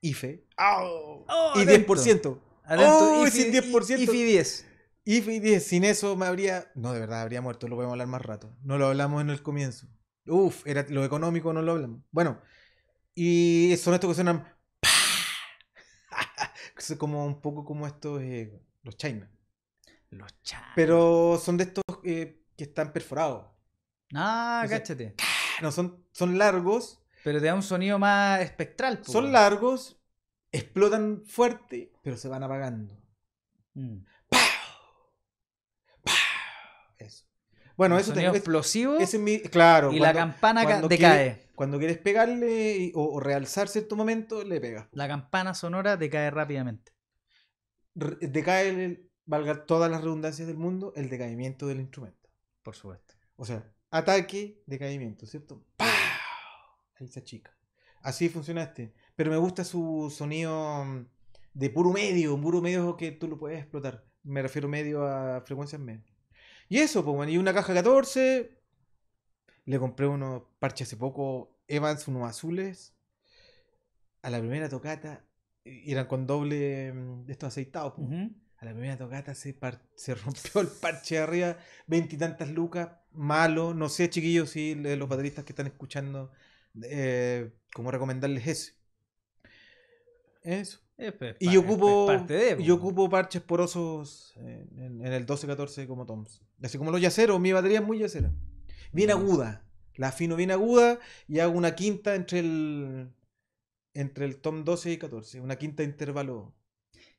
IFE. Oh, y 10%. Adentro, 10%. 10. Y sin eso me habría. No, de verdad, habría muerto, lo podemos hablar más rato. No lo hablamos en el comienzo. Uf, era lo económico, no lo hablamos. Bueno, y son estos que suenan. como un poco como estos. Eh, los China. Los China. Pero son de estos eh, que están perforados. Ah, No, son, son largos. Pero te da un sonido más espectral. Son largos, explotan fuerte, pero se van apagando. Mm. Eso. Bueno, eso es explosivo. ese es mi, claro. Y la campana decae. cuando quieres pegarle o, realzarse realzar cierto momento, le pega. La campana sonora decae rápidamente. decae, valga todas las redundancias del mundo, el decaimiento del instrumento. Por supuesto. O sea, ataque, decaimiento, ¿cierto? ¡Pah! Ahí está chica. Así funciona este. Pero me gusta su sonido mm, de puro medio, puro medio que tú lo puedes explotar. Me refiero medio a frecuencias medio. Y eso, pues, bueno, y una caja 14. Le compré unos parches hace poco, Evans, unos azules. A la primera tocata, eran con doble mm, de estos aceitados. Pues. A la primera tocata se, se rompió el parche de arriba, veintitantas lucas, malo. No sé, chiquillos, si los bateristas que están escuchando, eh, cómo recomendarles ese. Eso. Eh, pues, y yo ocupo, ocupo parches porosos en, el 12-14 como Toms. Así como los yaceros, mi batería es muy yacera. Bien aguda. La afino bien aguda y hago una quinta entre el entre el tom 12 y 14, una quinta intervalo.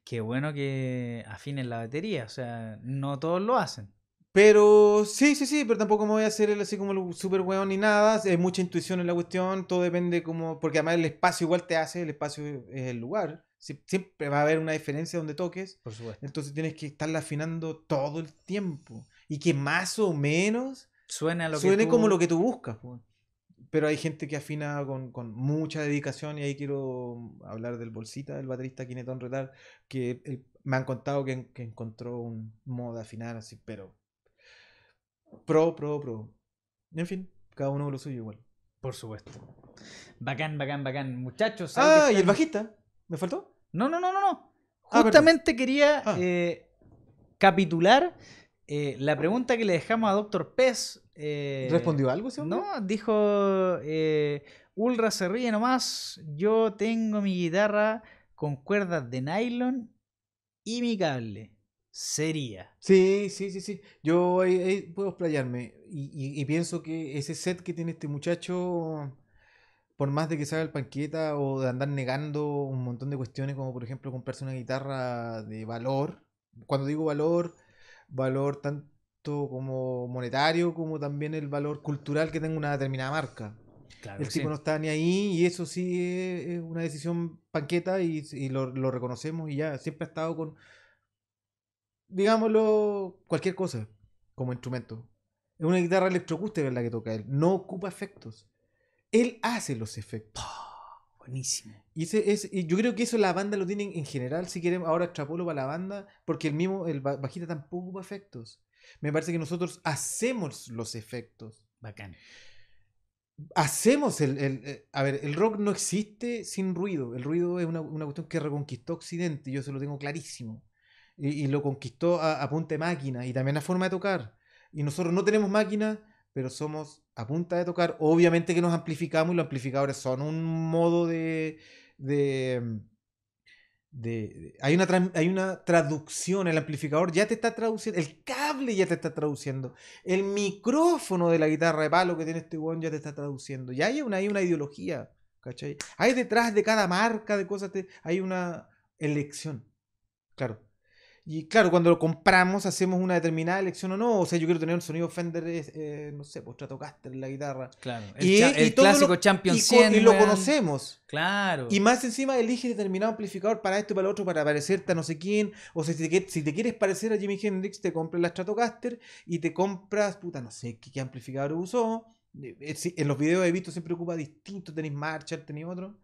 Qué bueno que afinen la batería, o sea, no todos lo hacen. Pero sí, sí, sí, pero tampoco me voy a hacer el, así como el super weón ni nada. Hay mucha intuición en la cuestión, todo depende como. Porque además el espacio igual te hace, el espacio es el lugar siempre va a haber una diferencia donde toques. Por supuesto. Entonces tienes que estarla afinando todo el tiempo. Y que más o menos suene, como lo que tú buscas. Pues. Pero hay gente que afina con, con, mucha dedicación y ahí quiero mm, hablar del bolsita, del baterista Quinetón Retal, que eh, me han contado que, que, encontró un modo de afinar así, pero... Pro, pro, pro. En fin, cada uno lo suyo igual. Por supuesto. Bacán, bacán, bacán. Muchachos. Ah, y el bajista. ¿Me faltó? No, no, no, no, no. Ah, Justamente quería ah. eh, capitular eh, la pregunta que le dejamos a Doctor Pez. Eh, ¿Respondió algo ese hombre? No, dijo, Ulra se ríe nomás, yo tengo mi guitarra con cuerdas de nylon y mi cable. Sería. Sí, sí, sí, sí. Yo puedo explayarme y pienso que ese set que tiene este muchacho por más de que salga el panqueta o de andar negando un montón de cuestiones, como por ejemplo comprarse una guitarra de valor, cuando digo valor, valor tanto como monetario como también el valor cultural que tenga una determinada marca. el tipo no está ni ahí y eso sí es una decisión panqueta y, lo, lo, reconocemos y ya, siempre ha estado con, digámoslo, cualquier cosa como instrumento. Es una guitarra electroacústica en la que toca él, no ocupa efectos. Él hace los efectos. buenísimo. Y yo creo que eso la banda lo tiene en general, si quieren, ahora extrapolo para la banda, porque el mismo, el bajista tampoco ocupa efectos. Me parece que nosotros hacemos los efectos. Bacán. Hacemos el, eh, A ver, el rock no existe sin ruido. El ruido es una, cuestión que reconquistó Occidente, yo se lo tengo clarísimo. Y, lo conquistó a, punta de máquina y también a forma de tocar. Y nosotros no tenemos máquina, pero somos a punta de tocar. Obviamente que nos amplificamos y los amplificadores son un modo de. Mm, hay, una, hay una traducción, el amplificador ya te está traduciendo, el cable ya te está traduciendo, el micrófono de la guitarra de palo que tiene este weón ya te está traduciendo. Ya hay una, hay una ideología, ¿cachai? Hay detrás de cada marca de cosas, hay una elección, claro. Y claro, cuando lo compramos hacemos una determinada elección o no. O sea, yo quiero tener un sonido Fender, eh, no sé, pues Stratocaster en la guitarra. Claro, el, y, el clásico Champion y, 100. lo conocemos. Claro. Y más encima elige determinado amplificador para esto y para lo otro, para parecerte a no sé quién. O sea, si te, quieres parecer a Jimi Hendrix, te compras la Stratocaster y te compras, puta, no sé qué, amplificador usó. Eh, eh, en los videos he visto siempre ocupa distinto, tenéis Marshall, tenéis otro.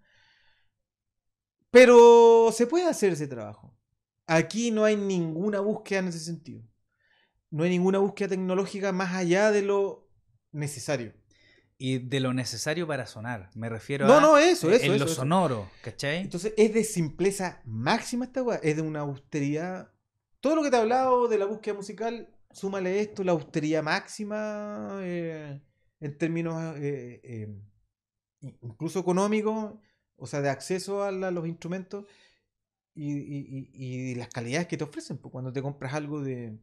Pero se puede hacer ese trabajo. Aquí no hay ninguna búsqueda en ese sentido. No hay ninguna búsqueda tecnológica más allá de lo necesario. Y de lo necesario para sonar. Me refiero a. No, no, eso, eso. En lo sonoro, ¿cachai? Entonces es de simpleza máxima esta weá. Es de una austeridad. Todo lo que te he hablado de la búsqueda musical, súmale esto, la austeridad máxima eh, en términos eh, eh, incluso económicos, o sea, de acceso a los instrumentos y, las calidades que te ofrecen, pues, cuando te compras algo de,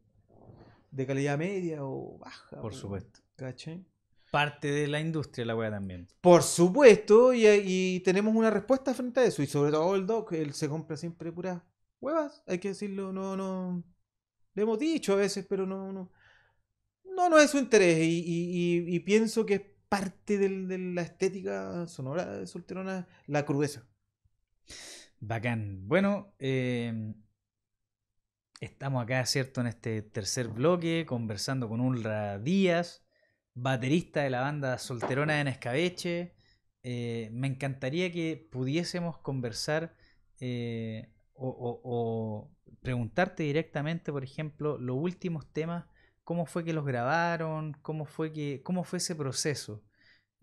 calidad media o baja. Por supuesto. ¿Cachai? Parte de la industria la weá también. Por supuesto, y, y, tenemos una respuesta frente a eso, y sobre todo el doc, él se compra siempre puras huevas, hay que decirlo, no, no. Le hemos dicho a veces, pero no, no. No, no es su interés, y, pienso que es parte de la estética sonora de Solterona la crudeza. Bacán. Bueno, em, estamos acá, ¿cierto? En este tercer bloque, conversando con Ulra Díaz, baterista de la banda Solterona en Escabeche. Eh, me encantaría que pudiésemos conversar eh, o, o, preguntarte directamente, por ejemplo, los últimos temas, cómo fue que los grabaron, cómo fue que, cómo fue ese proceso.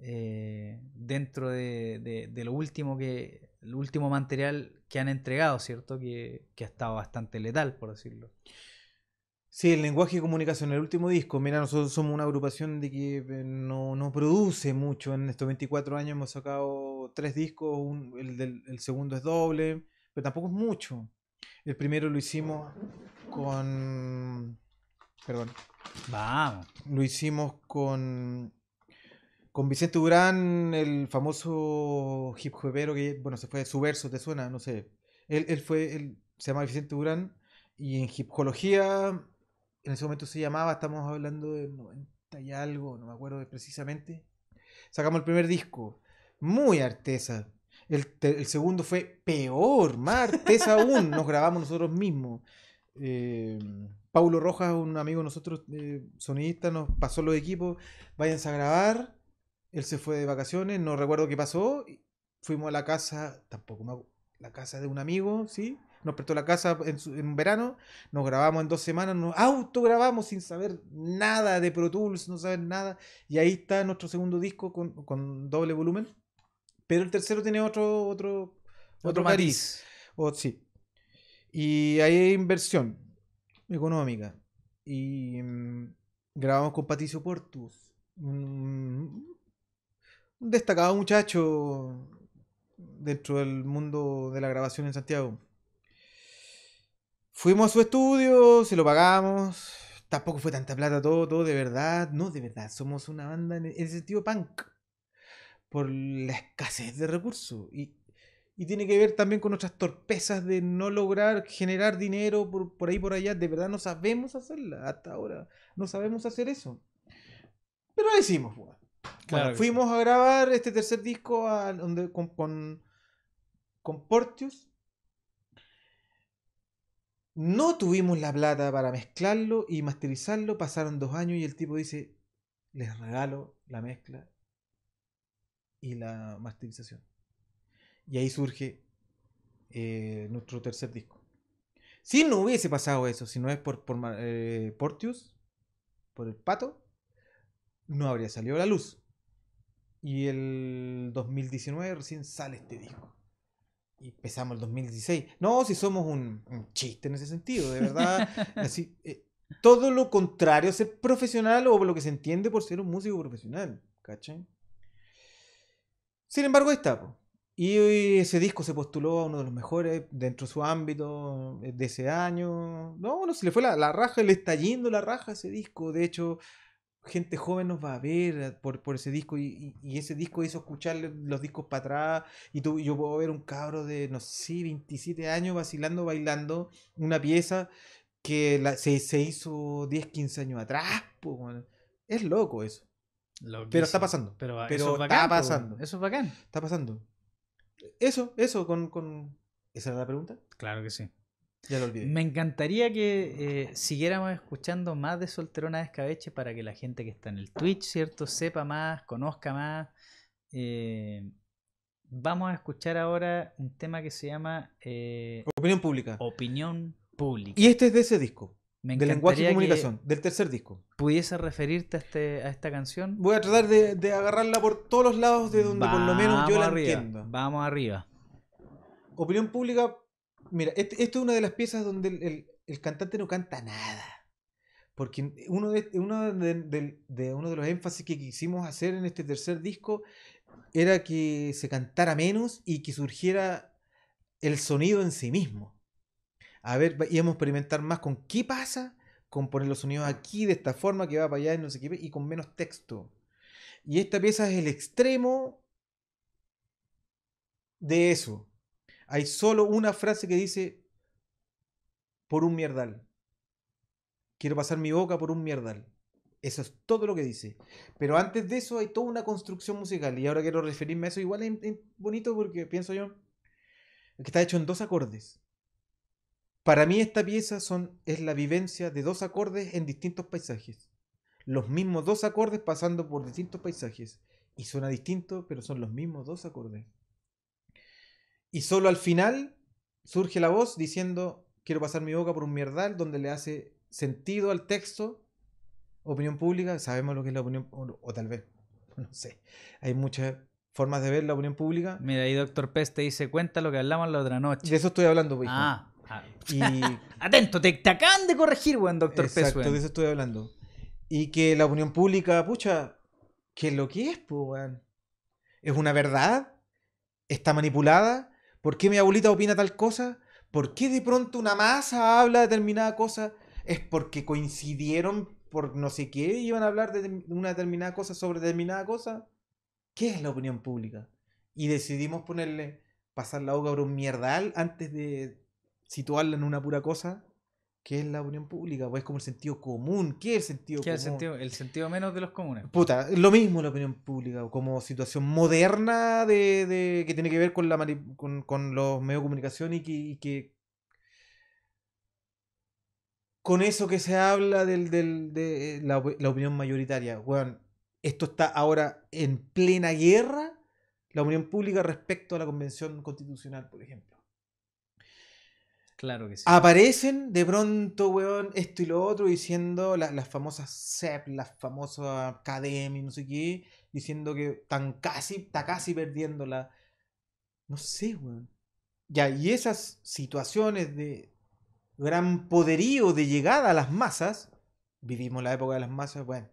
Eh, dentro de, lo último que el último material que han entregado, ¿cierto? Que, ha estado bastante letal, por decirlo. Sí, el lenguaje y comunicación, el último disco. Mira, nosotros somos una agrupación de que eh, no, produce mucho. En estos 24 años hemos sacado tres discos, el, el, segundo es doble, pero tampoco es mucho. El primero lo hicimos con... Perdón. Vamos. Lo hicimos con con Vicente Durán, el famoso hip hopero que, bueno, se fue de su verso, te suena, no sé. Él, fue, se llama Vicente Durán, y en hipología, en ese momento se llamaba, estamos hablando de 90 y algo, no me acuerdo precisamente. Sacamos el primer disco, muy artesa. El, segundo fue peor, más artesa aún, nos grabamos nosotros mismos. Eh, Paulo Rojas, un amigo de nosotros, eh, sonidista, nos pasó los equipos, váyanse a grabar. Él se fue de vacaciones, no recuerdo qué pasó. Fuimos a la casa, tampoco me la casa de un amigo, ¿sí? Nos prestó la casa en, un verano, nos grabamos en dos semanas, nos autograbamos sin saber nada de Pro Tools, no saber nada. Y ahí está nuestro segundo disco con, con doble volumen. Pero el tercero tiene otro, otro, otro, otro O, sí. Y ahí hay inversión económica. Y mm, grabamos con Patricio Portus, un destacado muchacho dentro del mundo de la grabación en Santiago. Fuimos a su estudio, se lo pagamos. Tampoco fue tanta plata todo, todo de verdad. No, de verdad, somos una banda en el sentido punk. Por la escasez de recursos. Y, tiene que ver también con nuestras torpezas de no lograr generar dinero por, por ahí por allá. De verdad no sabemos hacerla hasta ahora. No sabemos hacer eso. Pero lo hicimos, fuimos a grabar este tercer disco con, con, Portius. No tuvimos la plata para mezclarlo y masterizarlo. Pasaron dos años y el tipo dice, les regalo la mezcla y la masterización. Y ahí surge eh, nuestro tercer disco. Si no hubiese pasado eso, si no es por, por eh, Portius, por el pato, no habría salido a la luz. Y el 2019 recién sale este disco. Y empezamos el 2016. No, si somos un, chiste en ese sentido, de verdad. así, eh, todo lo contrario a ser profesional o lo que se entiende por ser un músico profesional. ¿Cachai? Sin embargo, está. Y ese disco se postuló a uno de los mejores dentro de su ámbito eh, de ese año. No, no, se le fue la, la raja, le está yendo la raja a ese disco. De hecho, gente joven nos va a ver eh, por, ese disco y, ese disco hizo escuchar los discos para atrás y tú, yo puedo ver un cabro de, no sé, 27 años vacilando, bailando una pieza que se, hizo 10, 15 años atrás. es loco eso. Pero está pasando. Pero, eso es bacán, está pasando. eso es bacán. Está pasando. Eso, eso, con, con... ¿Esa era la pregunta? Claro que sí. Me encantaría que eh, siguiéramos escuchando más de Solterona de Escabeche para que la gente que está en el Twitch, ¿cierto? Sepa más, conozca más. Eh, vamos a escuchar ahora un tema que se llama... Eh, opinión pública. Opinión pública. Y este es de ese disco. Me del lenguaje y comunicación, del tercer disco. ¿Pudiese referirte a, este, esta canción? Voy a tratar de, agarrarla por todos los lados de donde por lo menos yo la entiendo. Vamos arriba. Opinión pública Mira, este, esto es una de las piezas donde el, cantante no canta nada. Porque eh, uno, de, eh, uno de, uno de los énfasis que quisimos hacer en este tercer disco era que se cantara menos y que surgiera el sonido en sí mismo. A ver, íbamos a experimentar más con qué pasa, con poner los sonidos aquí de esta forma que va para allá y no sé y con menos texto. Y esta pieza es el extremo de eso. Hay solo una frase que dice, por un mierdal. Quiero pasar mi boca por un mierdal. Eso es todo lo que dice. Pero antes de eso hay toda una construcción musical. Y ahora quiero referirme a eso. Igual es, bonito porque pienso yo que está hecho en dos acordes. Para mí esta pieza es la vivencia de dos acordes en distintos paisajes. Los mismos dos acordes pasando por distintos paisajes. Y suena distinto, pero son los mismos dos acordes. Y solo al final surge la voz diciendo, quiero pasar mi boca por un mierdal donde le hace sentido al texto, opinión pública, sabemos lo que es la opinión, o, o tal vez, no sé, hay muchas formas de ver la opinión pública. Mira, ahí Doctor peste te dice, cuenta lo que hablamos la otra noche. De eso estoy hablando, güey. Pues, ah, ah. Atento, te, acaban de corregir, güey, Doctor Exacto, de eso estoy hablando. Y que la opinión pública, pucha, que lo que es, pues, Es una verdad, está manipulada, ¿Por qué mi abuelita opina tal cosa? ¿Por qué de pronto una masa habla de determinada cosa? Es porque coincidieron por no sé qué iban a hablar de una determinada cosa sobre determinada cosa. ¿Qué es la opinión pública? Y decidimos ponerle pasar la boca por un mierdal antes de situarla en una pura cosa. ¿Qué es la opinión pública? Pues es como el sentido común. ¿Qué es el sentido común? el sentido, el sentido menos de los comunes. Puta, lo mismo la opinión pública, como situación moderna de, que tiene que ver con, la, con, los medios de comunicación y que, Con eso que se habla del, del, de eh, la, la, opinión mayoritaria. Bueno, esto está ahora en plena guerra, la opinión pública respecto a la convención constitucional, por ejemplo. Claro que sí. Aparecen de pronto, weón, esto y lo otro, diciendo las famosas CEP, las famosas Academy, no sé qué, diciendo que están casi, está casi la, No sé, weón. Ya, y esas situaciones de gran poderío de llegada a las masas, vivimos la época de las masas, bueno,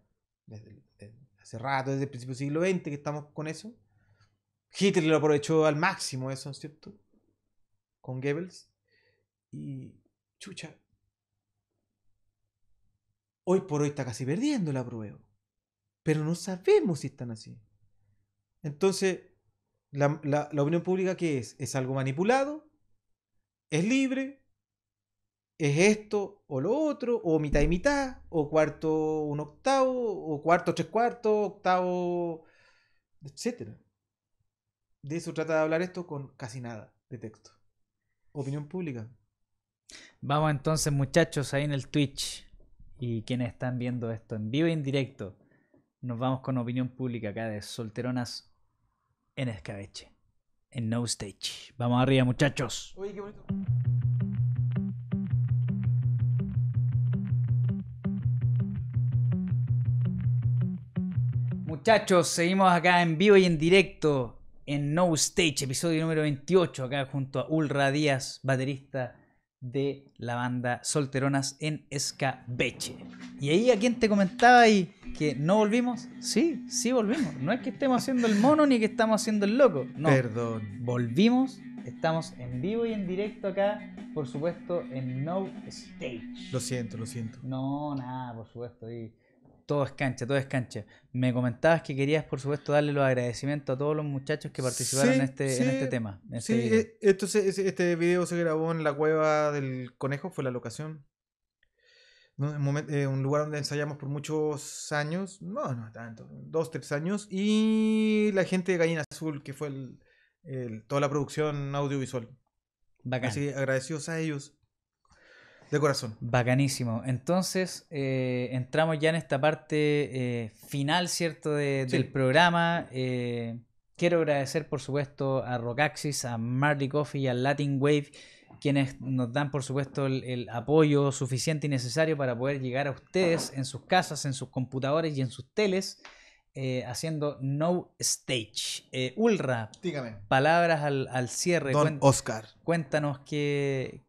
hace rato, desde el principio del siglo XX que estamos con eso. Hitler lo aprovechó al máximo eso, ¿cierto? Con Goebbels. Y chucha, hoy por hoy está casi perdiendo la prueba. Pero no sabemos si están así. Entonces, la, opinión pública ¿qué es, es algo manipulado, es libre, es esto o lo otro, o mitad y mitad, o cuarto un octavo, o cuarto tres cuartos, octavo, etcétera De eso trata de hablar esto con casi nada de texto. Opinión pública, Vamos entonces muchachos ahí en el Twitch y quienes están viendo esto en vivo y e en directo. Nos vamos con opinión pública acá de solteronas en escabeche, en no stage. Vamos arriba muchachos. Muchachos, seguimos acá en vivo y en directo en No Stage, episodio número 28, acá junto a Ulra Díaz, baterista de la banda Solteronas en Escabeche. Y ahí a quien te comentaba y que no volvimos, sí, sí volvimos. No es que estemos haciendo el mono ni que estamos haciendo el loco. No, Perdón. Volvimos, estamos en vivo y en directo acá, por supuesto, en No Stage. Lo siento, lo siento. No, nada, por supuesto. Y todo es cancha, todo es cancha. Me comentabas que querías, por supuesto, darle los agradecimientos a todos los muchachos que participaron en, este, en este tema. Este sí, eh, este video se grabó en la cueva del conejo, fue la locación. Eh, un, lugar donde ensayamos por muchos años, no, no tanto, dos, tres años, y la gente de Gallina Azul, que fue toda la producción audiovisual. Bacán. Así agradecidos a ellos. De corazón. Bacanísimo. Entonces, eh, entramos ya en esta parte eh, final, ¿cierto?, del programa. Eh, quiero agradecer, por supuesto, a Rocaxis, a Marley Coffee y a Latin Wave, quienes nos dan, por supuesto, el, apoyo suficiente y necesario para poder llegar a ustedes en sus casas, en sus computadores y en sus teles. Eh, haciendo No Stage. Eh, Ulra, palabras al, cierre. Don Oscar. Cuéntanos qué,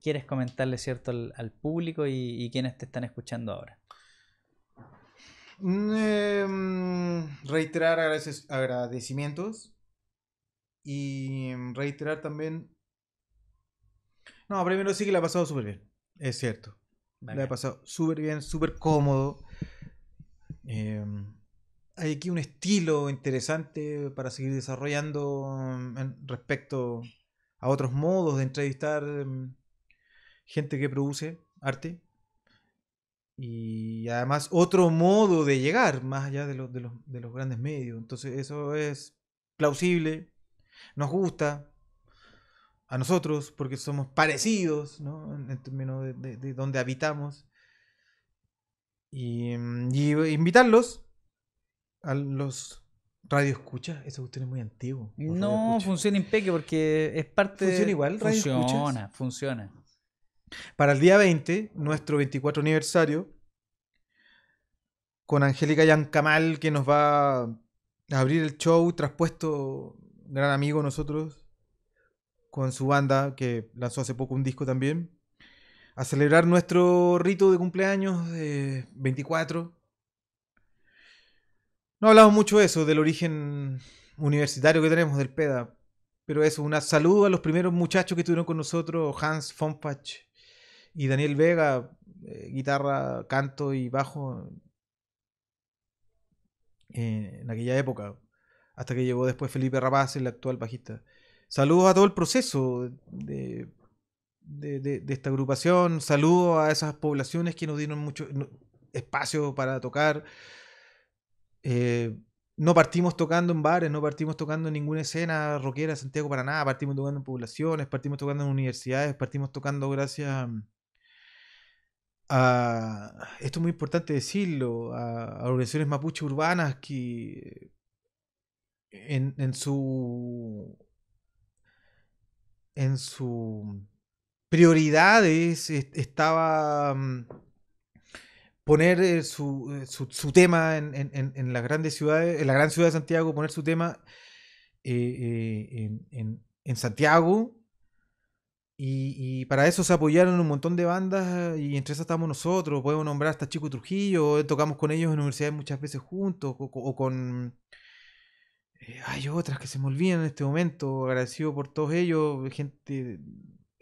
quieres comentarle cierto al, público y, quienes quiénes te están escuchando ahora. Mm, em, reiterar agradecimientos y em, reiterar también... No, primero sí que le ha pasado súper bien, es cierto. le ha pasado súper bien, súper cómodo. Eh, hay aquí un estilo interesante para seguir desarrollando mm, respecto a otros modos de entrevistar mm, gente que produce arte. Y además otro modo de llegar más allá de, los, de los, grandes medios. Entonces eso es plausible, nos gusta a nosotros porque somos parecidos ¿no? en, términos de, donde habitamos. y mm, invitarlos a los radio escucha. eso usted es muy antiguo No, funciona impeque porque es parte. Funciona igual, radio Funciona, funciona. Para el día 20, nuestro 24 aniversario, con Angélica Yancamal, que nos va a abrir el show, traspuesto, gran amigo nosotros, con su banda, que lanzó hace poco un disco también, a celebrar nuestro rito de cumpleaños de 24 no hablamos mucho de eso, del origen universitario que tenemos del PEDA. Pero eso, una saludo a los primeros muchachos que estuvieron con nosotros, Hans fach y Daniel Vega, eh, guitarra, canto y bajo, eh, en aquella época, hasta que llegó después Felipe Rapaz, el actual bajista. Saludos a todo el proceso de, de, de esta agrupación, saludos a esas poblaciones que nos dieron mucho espacio para tocar, eh, no partimos tocando en bares, no partimos tocando en ninguna escena rockera de Santiago para nada, partimos tocando en poblaciones, partimos tocando en universidades, partimos tocando gracias a, esto es muy importante decirlo, a, organizaciones mapuche urbanas que en, en su en su prioridades estaba mm, poner eh, eh, su, tema en, las grandes ciudades, en la gran ciudad de Santiago, poner su tema eh, en, Santiago. Y, para eso se apoyaron un montón de bandas y entre esas estamos nosotros. Podemos nombrar hasta Chico Trujillo, tocamos con ellos en universidades muchas veces juntos o, con... hay otras que se me olvidan en este momento. Agradecido por todos ellos, gente...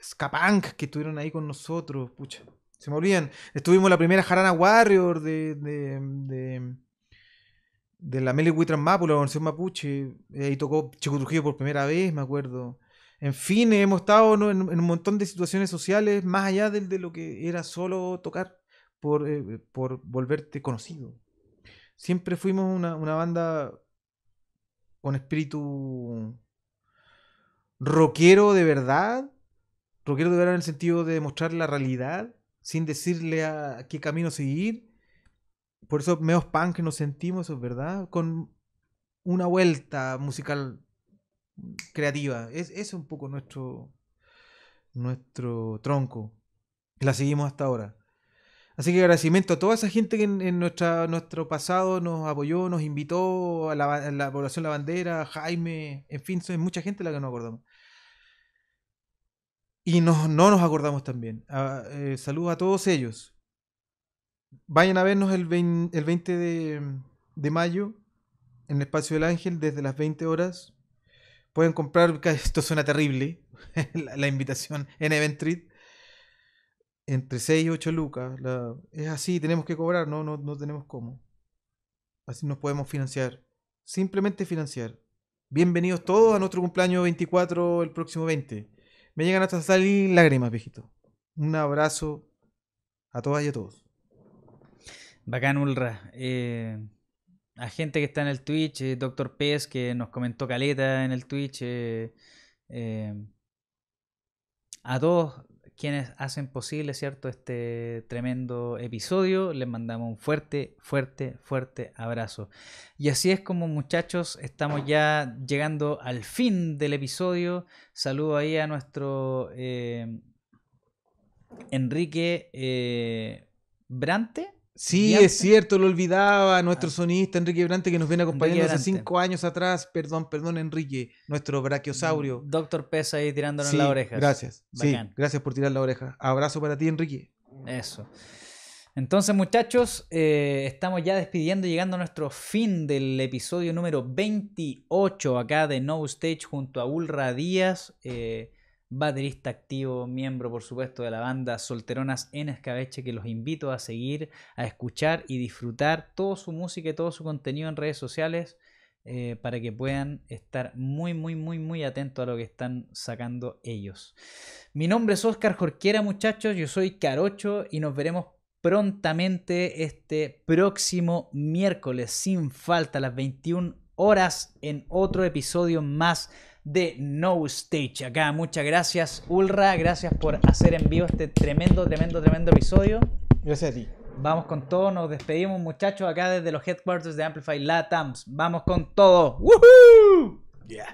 Scapunk que estuvieron ahí con nosotros, pucha se me olvidan. Estuvimos la primera Jarana Warrior de, de, de, la Meli Witran Mapu, la versión mapuche. Eh, ahí tocó Chico Trujillo por primera vez, me acuerdo. En fin, eh, hemos estado en, un montón de situaciones sociales más allá de, lo que era solo tocar eh, por, volverte conocido. Siempre fuimos una, una banda con espíritu rockero de verdad, rockero de verdad en el sentido de demostrar la realidad sin decirle a qué camino seguir. Por eso pan que nos sentimos, es verdad, con una vuelta musical creativa. Es, es un poco nuestro, nuestro tronco. La seguimos hasta ahora. Así que agradecimiento a toda esa gente que en, nuestra, nuestro pasado nos apoyó, nos invitó, a la, población La Bandera, Jaime, en fin, mucha gente la que nos acordamos y no, nos acordamos también. Ah, eh, saludos a todos ellos. Vayan a vernos el 20, el de, mayo en el Espacio del Ángel desde las 20 horas. Pueden comprar, esto suena terrible, la, invitación en Eventrit. Entre 6 y 8 lucas. es así, tenemos que cobrar, no, no, no tenemos cómo. Así nos podemos financiar. Simplemente financiar. Bienvenidos todos a nuestro cumpleaños 24 el próximo 20. Me llegan hasta salir lágrimas, viejito. Un abrazo a todas y a todos. Bacán, Ulra. Eh, a gente que está en el Twitch, Dr. Eh, doctor Pez, que nos comentó Caleta en el Twitch. Eh, a todos, quienes hacen posible, ¿cierto?, este tremendo episodio. Les mandamos un fuerte, fuerte, fuerte abrazo. Y así es como, muchachos, estamos ya llegando al fin del episodio. Saludo ahí a nuestro eh, Enrique eh, Brante. Sí, es cierto, lo olvidaba nuestro ah. sonista Enrique Brante que nos viene acompañando hace cinco años atrás. Perdón, perdón, Enrique, nuestro brachiosaurio. Mm, doctor Pesa ahí tirándonos la oreja. Gracias. Sí, gracias por tirar la oreja. Abrazo para ti, Enrique. Eso. Entonces, muchachos, eh, estamos ya despidiendo, llegando a nuestro fin del episodio número 28 acá de No Stage junto a Ulra Díaz. Eh, baterista activo, miembro por supuesto de la banda Solteronas en Escabeche, que los invito a seguir, a escuchar y disfrutar toda su música y todo su contenido en redes sociales eh, para que puedan estar muy, muy, muy, muy atentos a lo que están sacando ellos. Mi nombre es Oscar Jorquera, muchachos, yo soy Carocho y nos veremos prontamente este próximo miércoles, sin falta, a las 21 horas, en otro episodio más de No Stage. Acá, muchas gracias, Ulra. Gracias por hacer en vivo este tremendo, tremendo, tremendo episodio. Gracias a ti. Vamos con todo, nos despedimos, muchachos, acá desde los headquarters de Amplify Latams. Vamos con todo. ¡Woohoo! Yeah.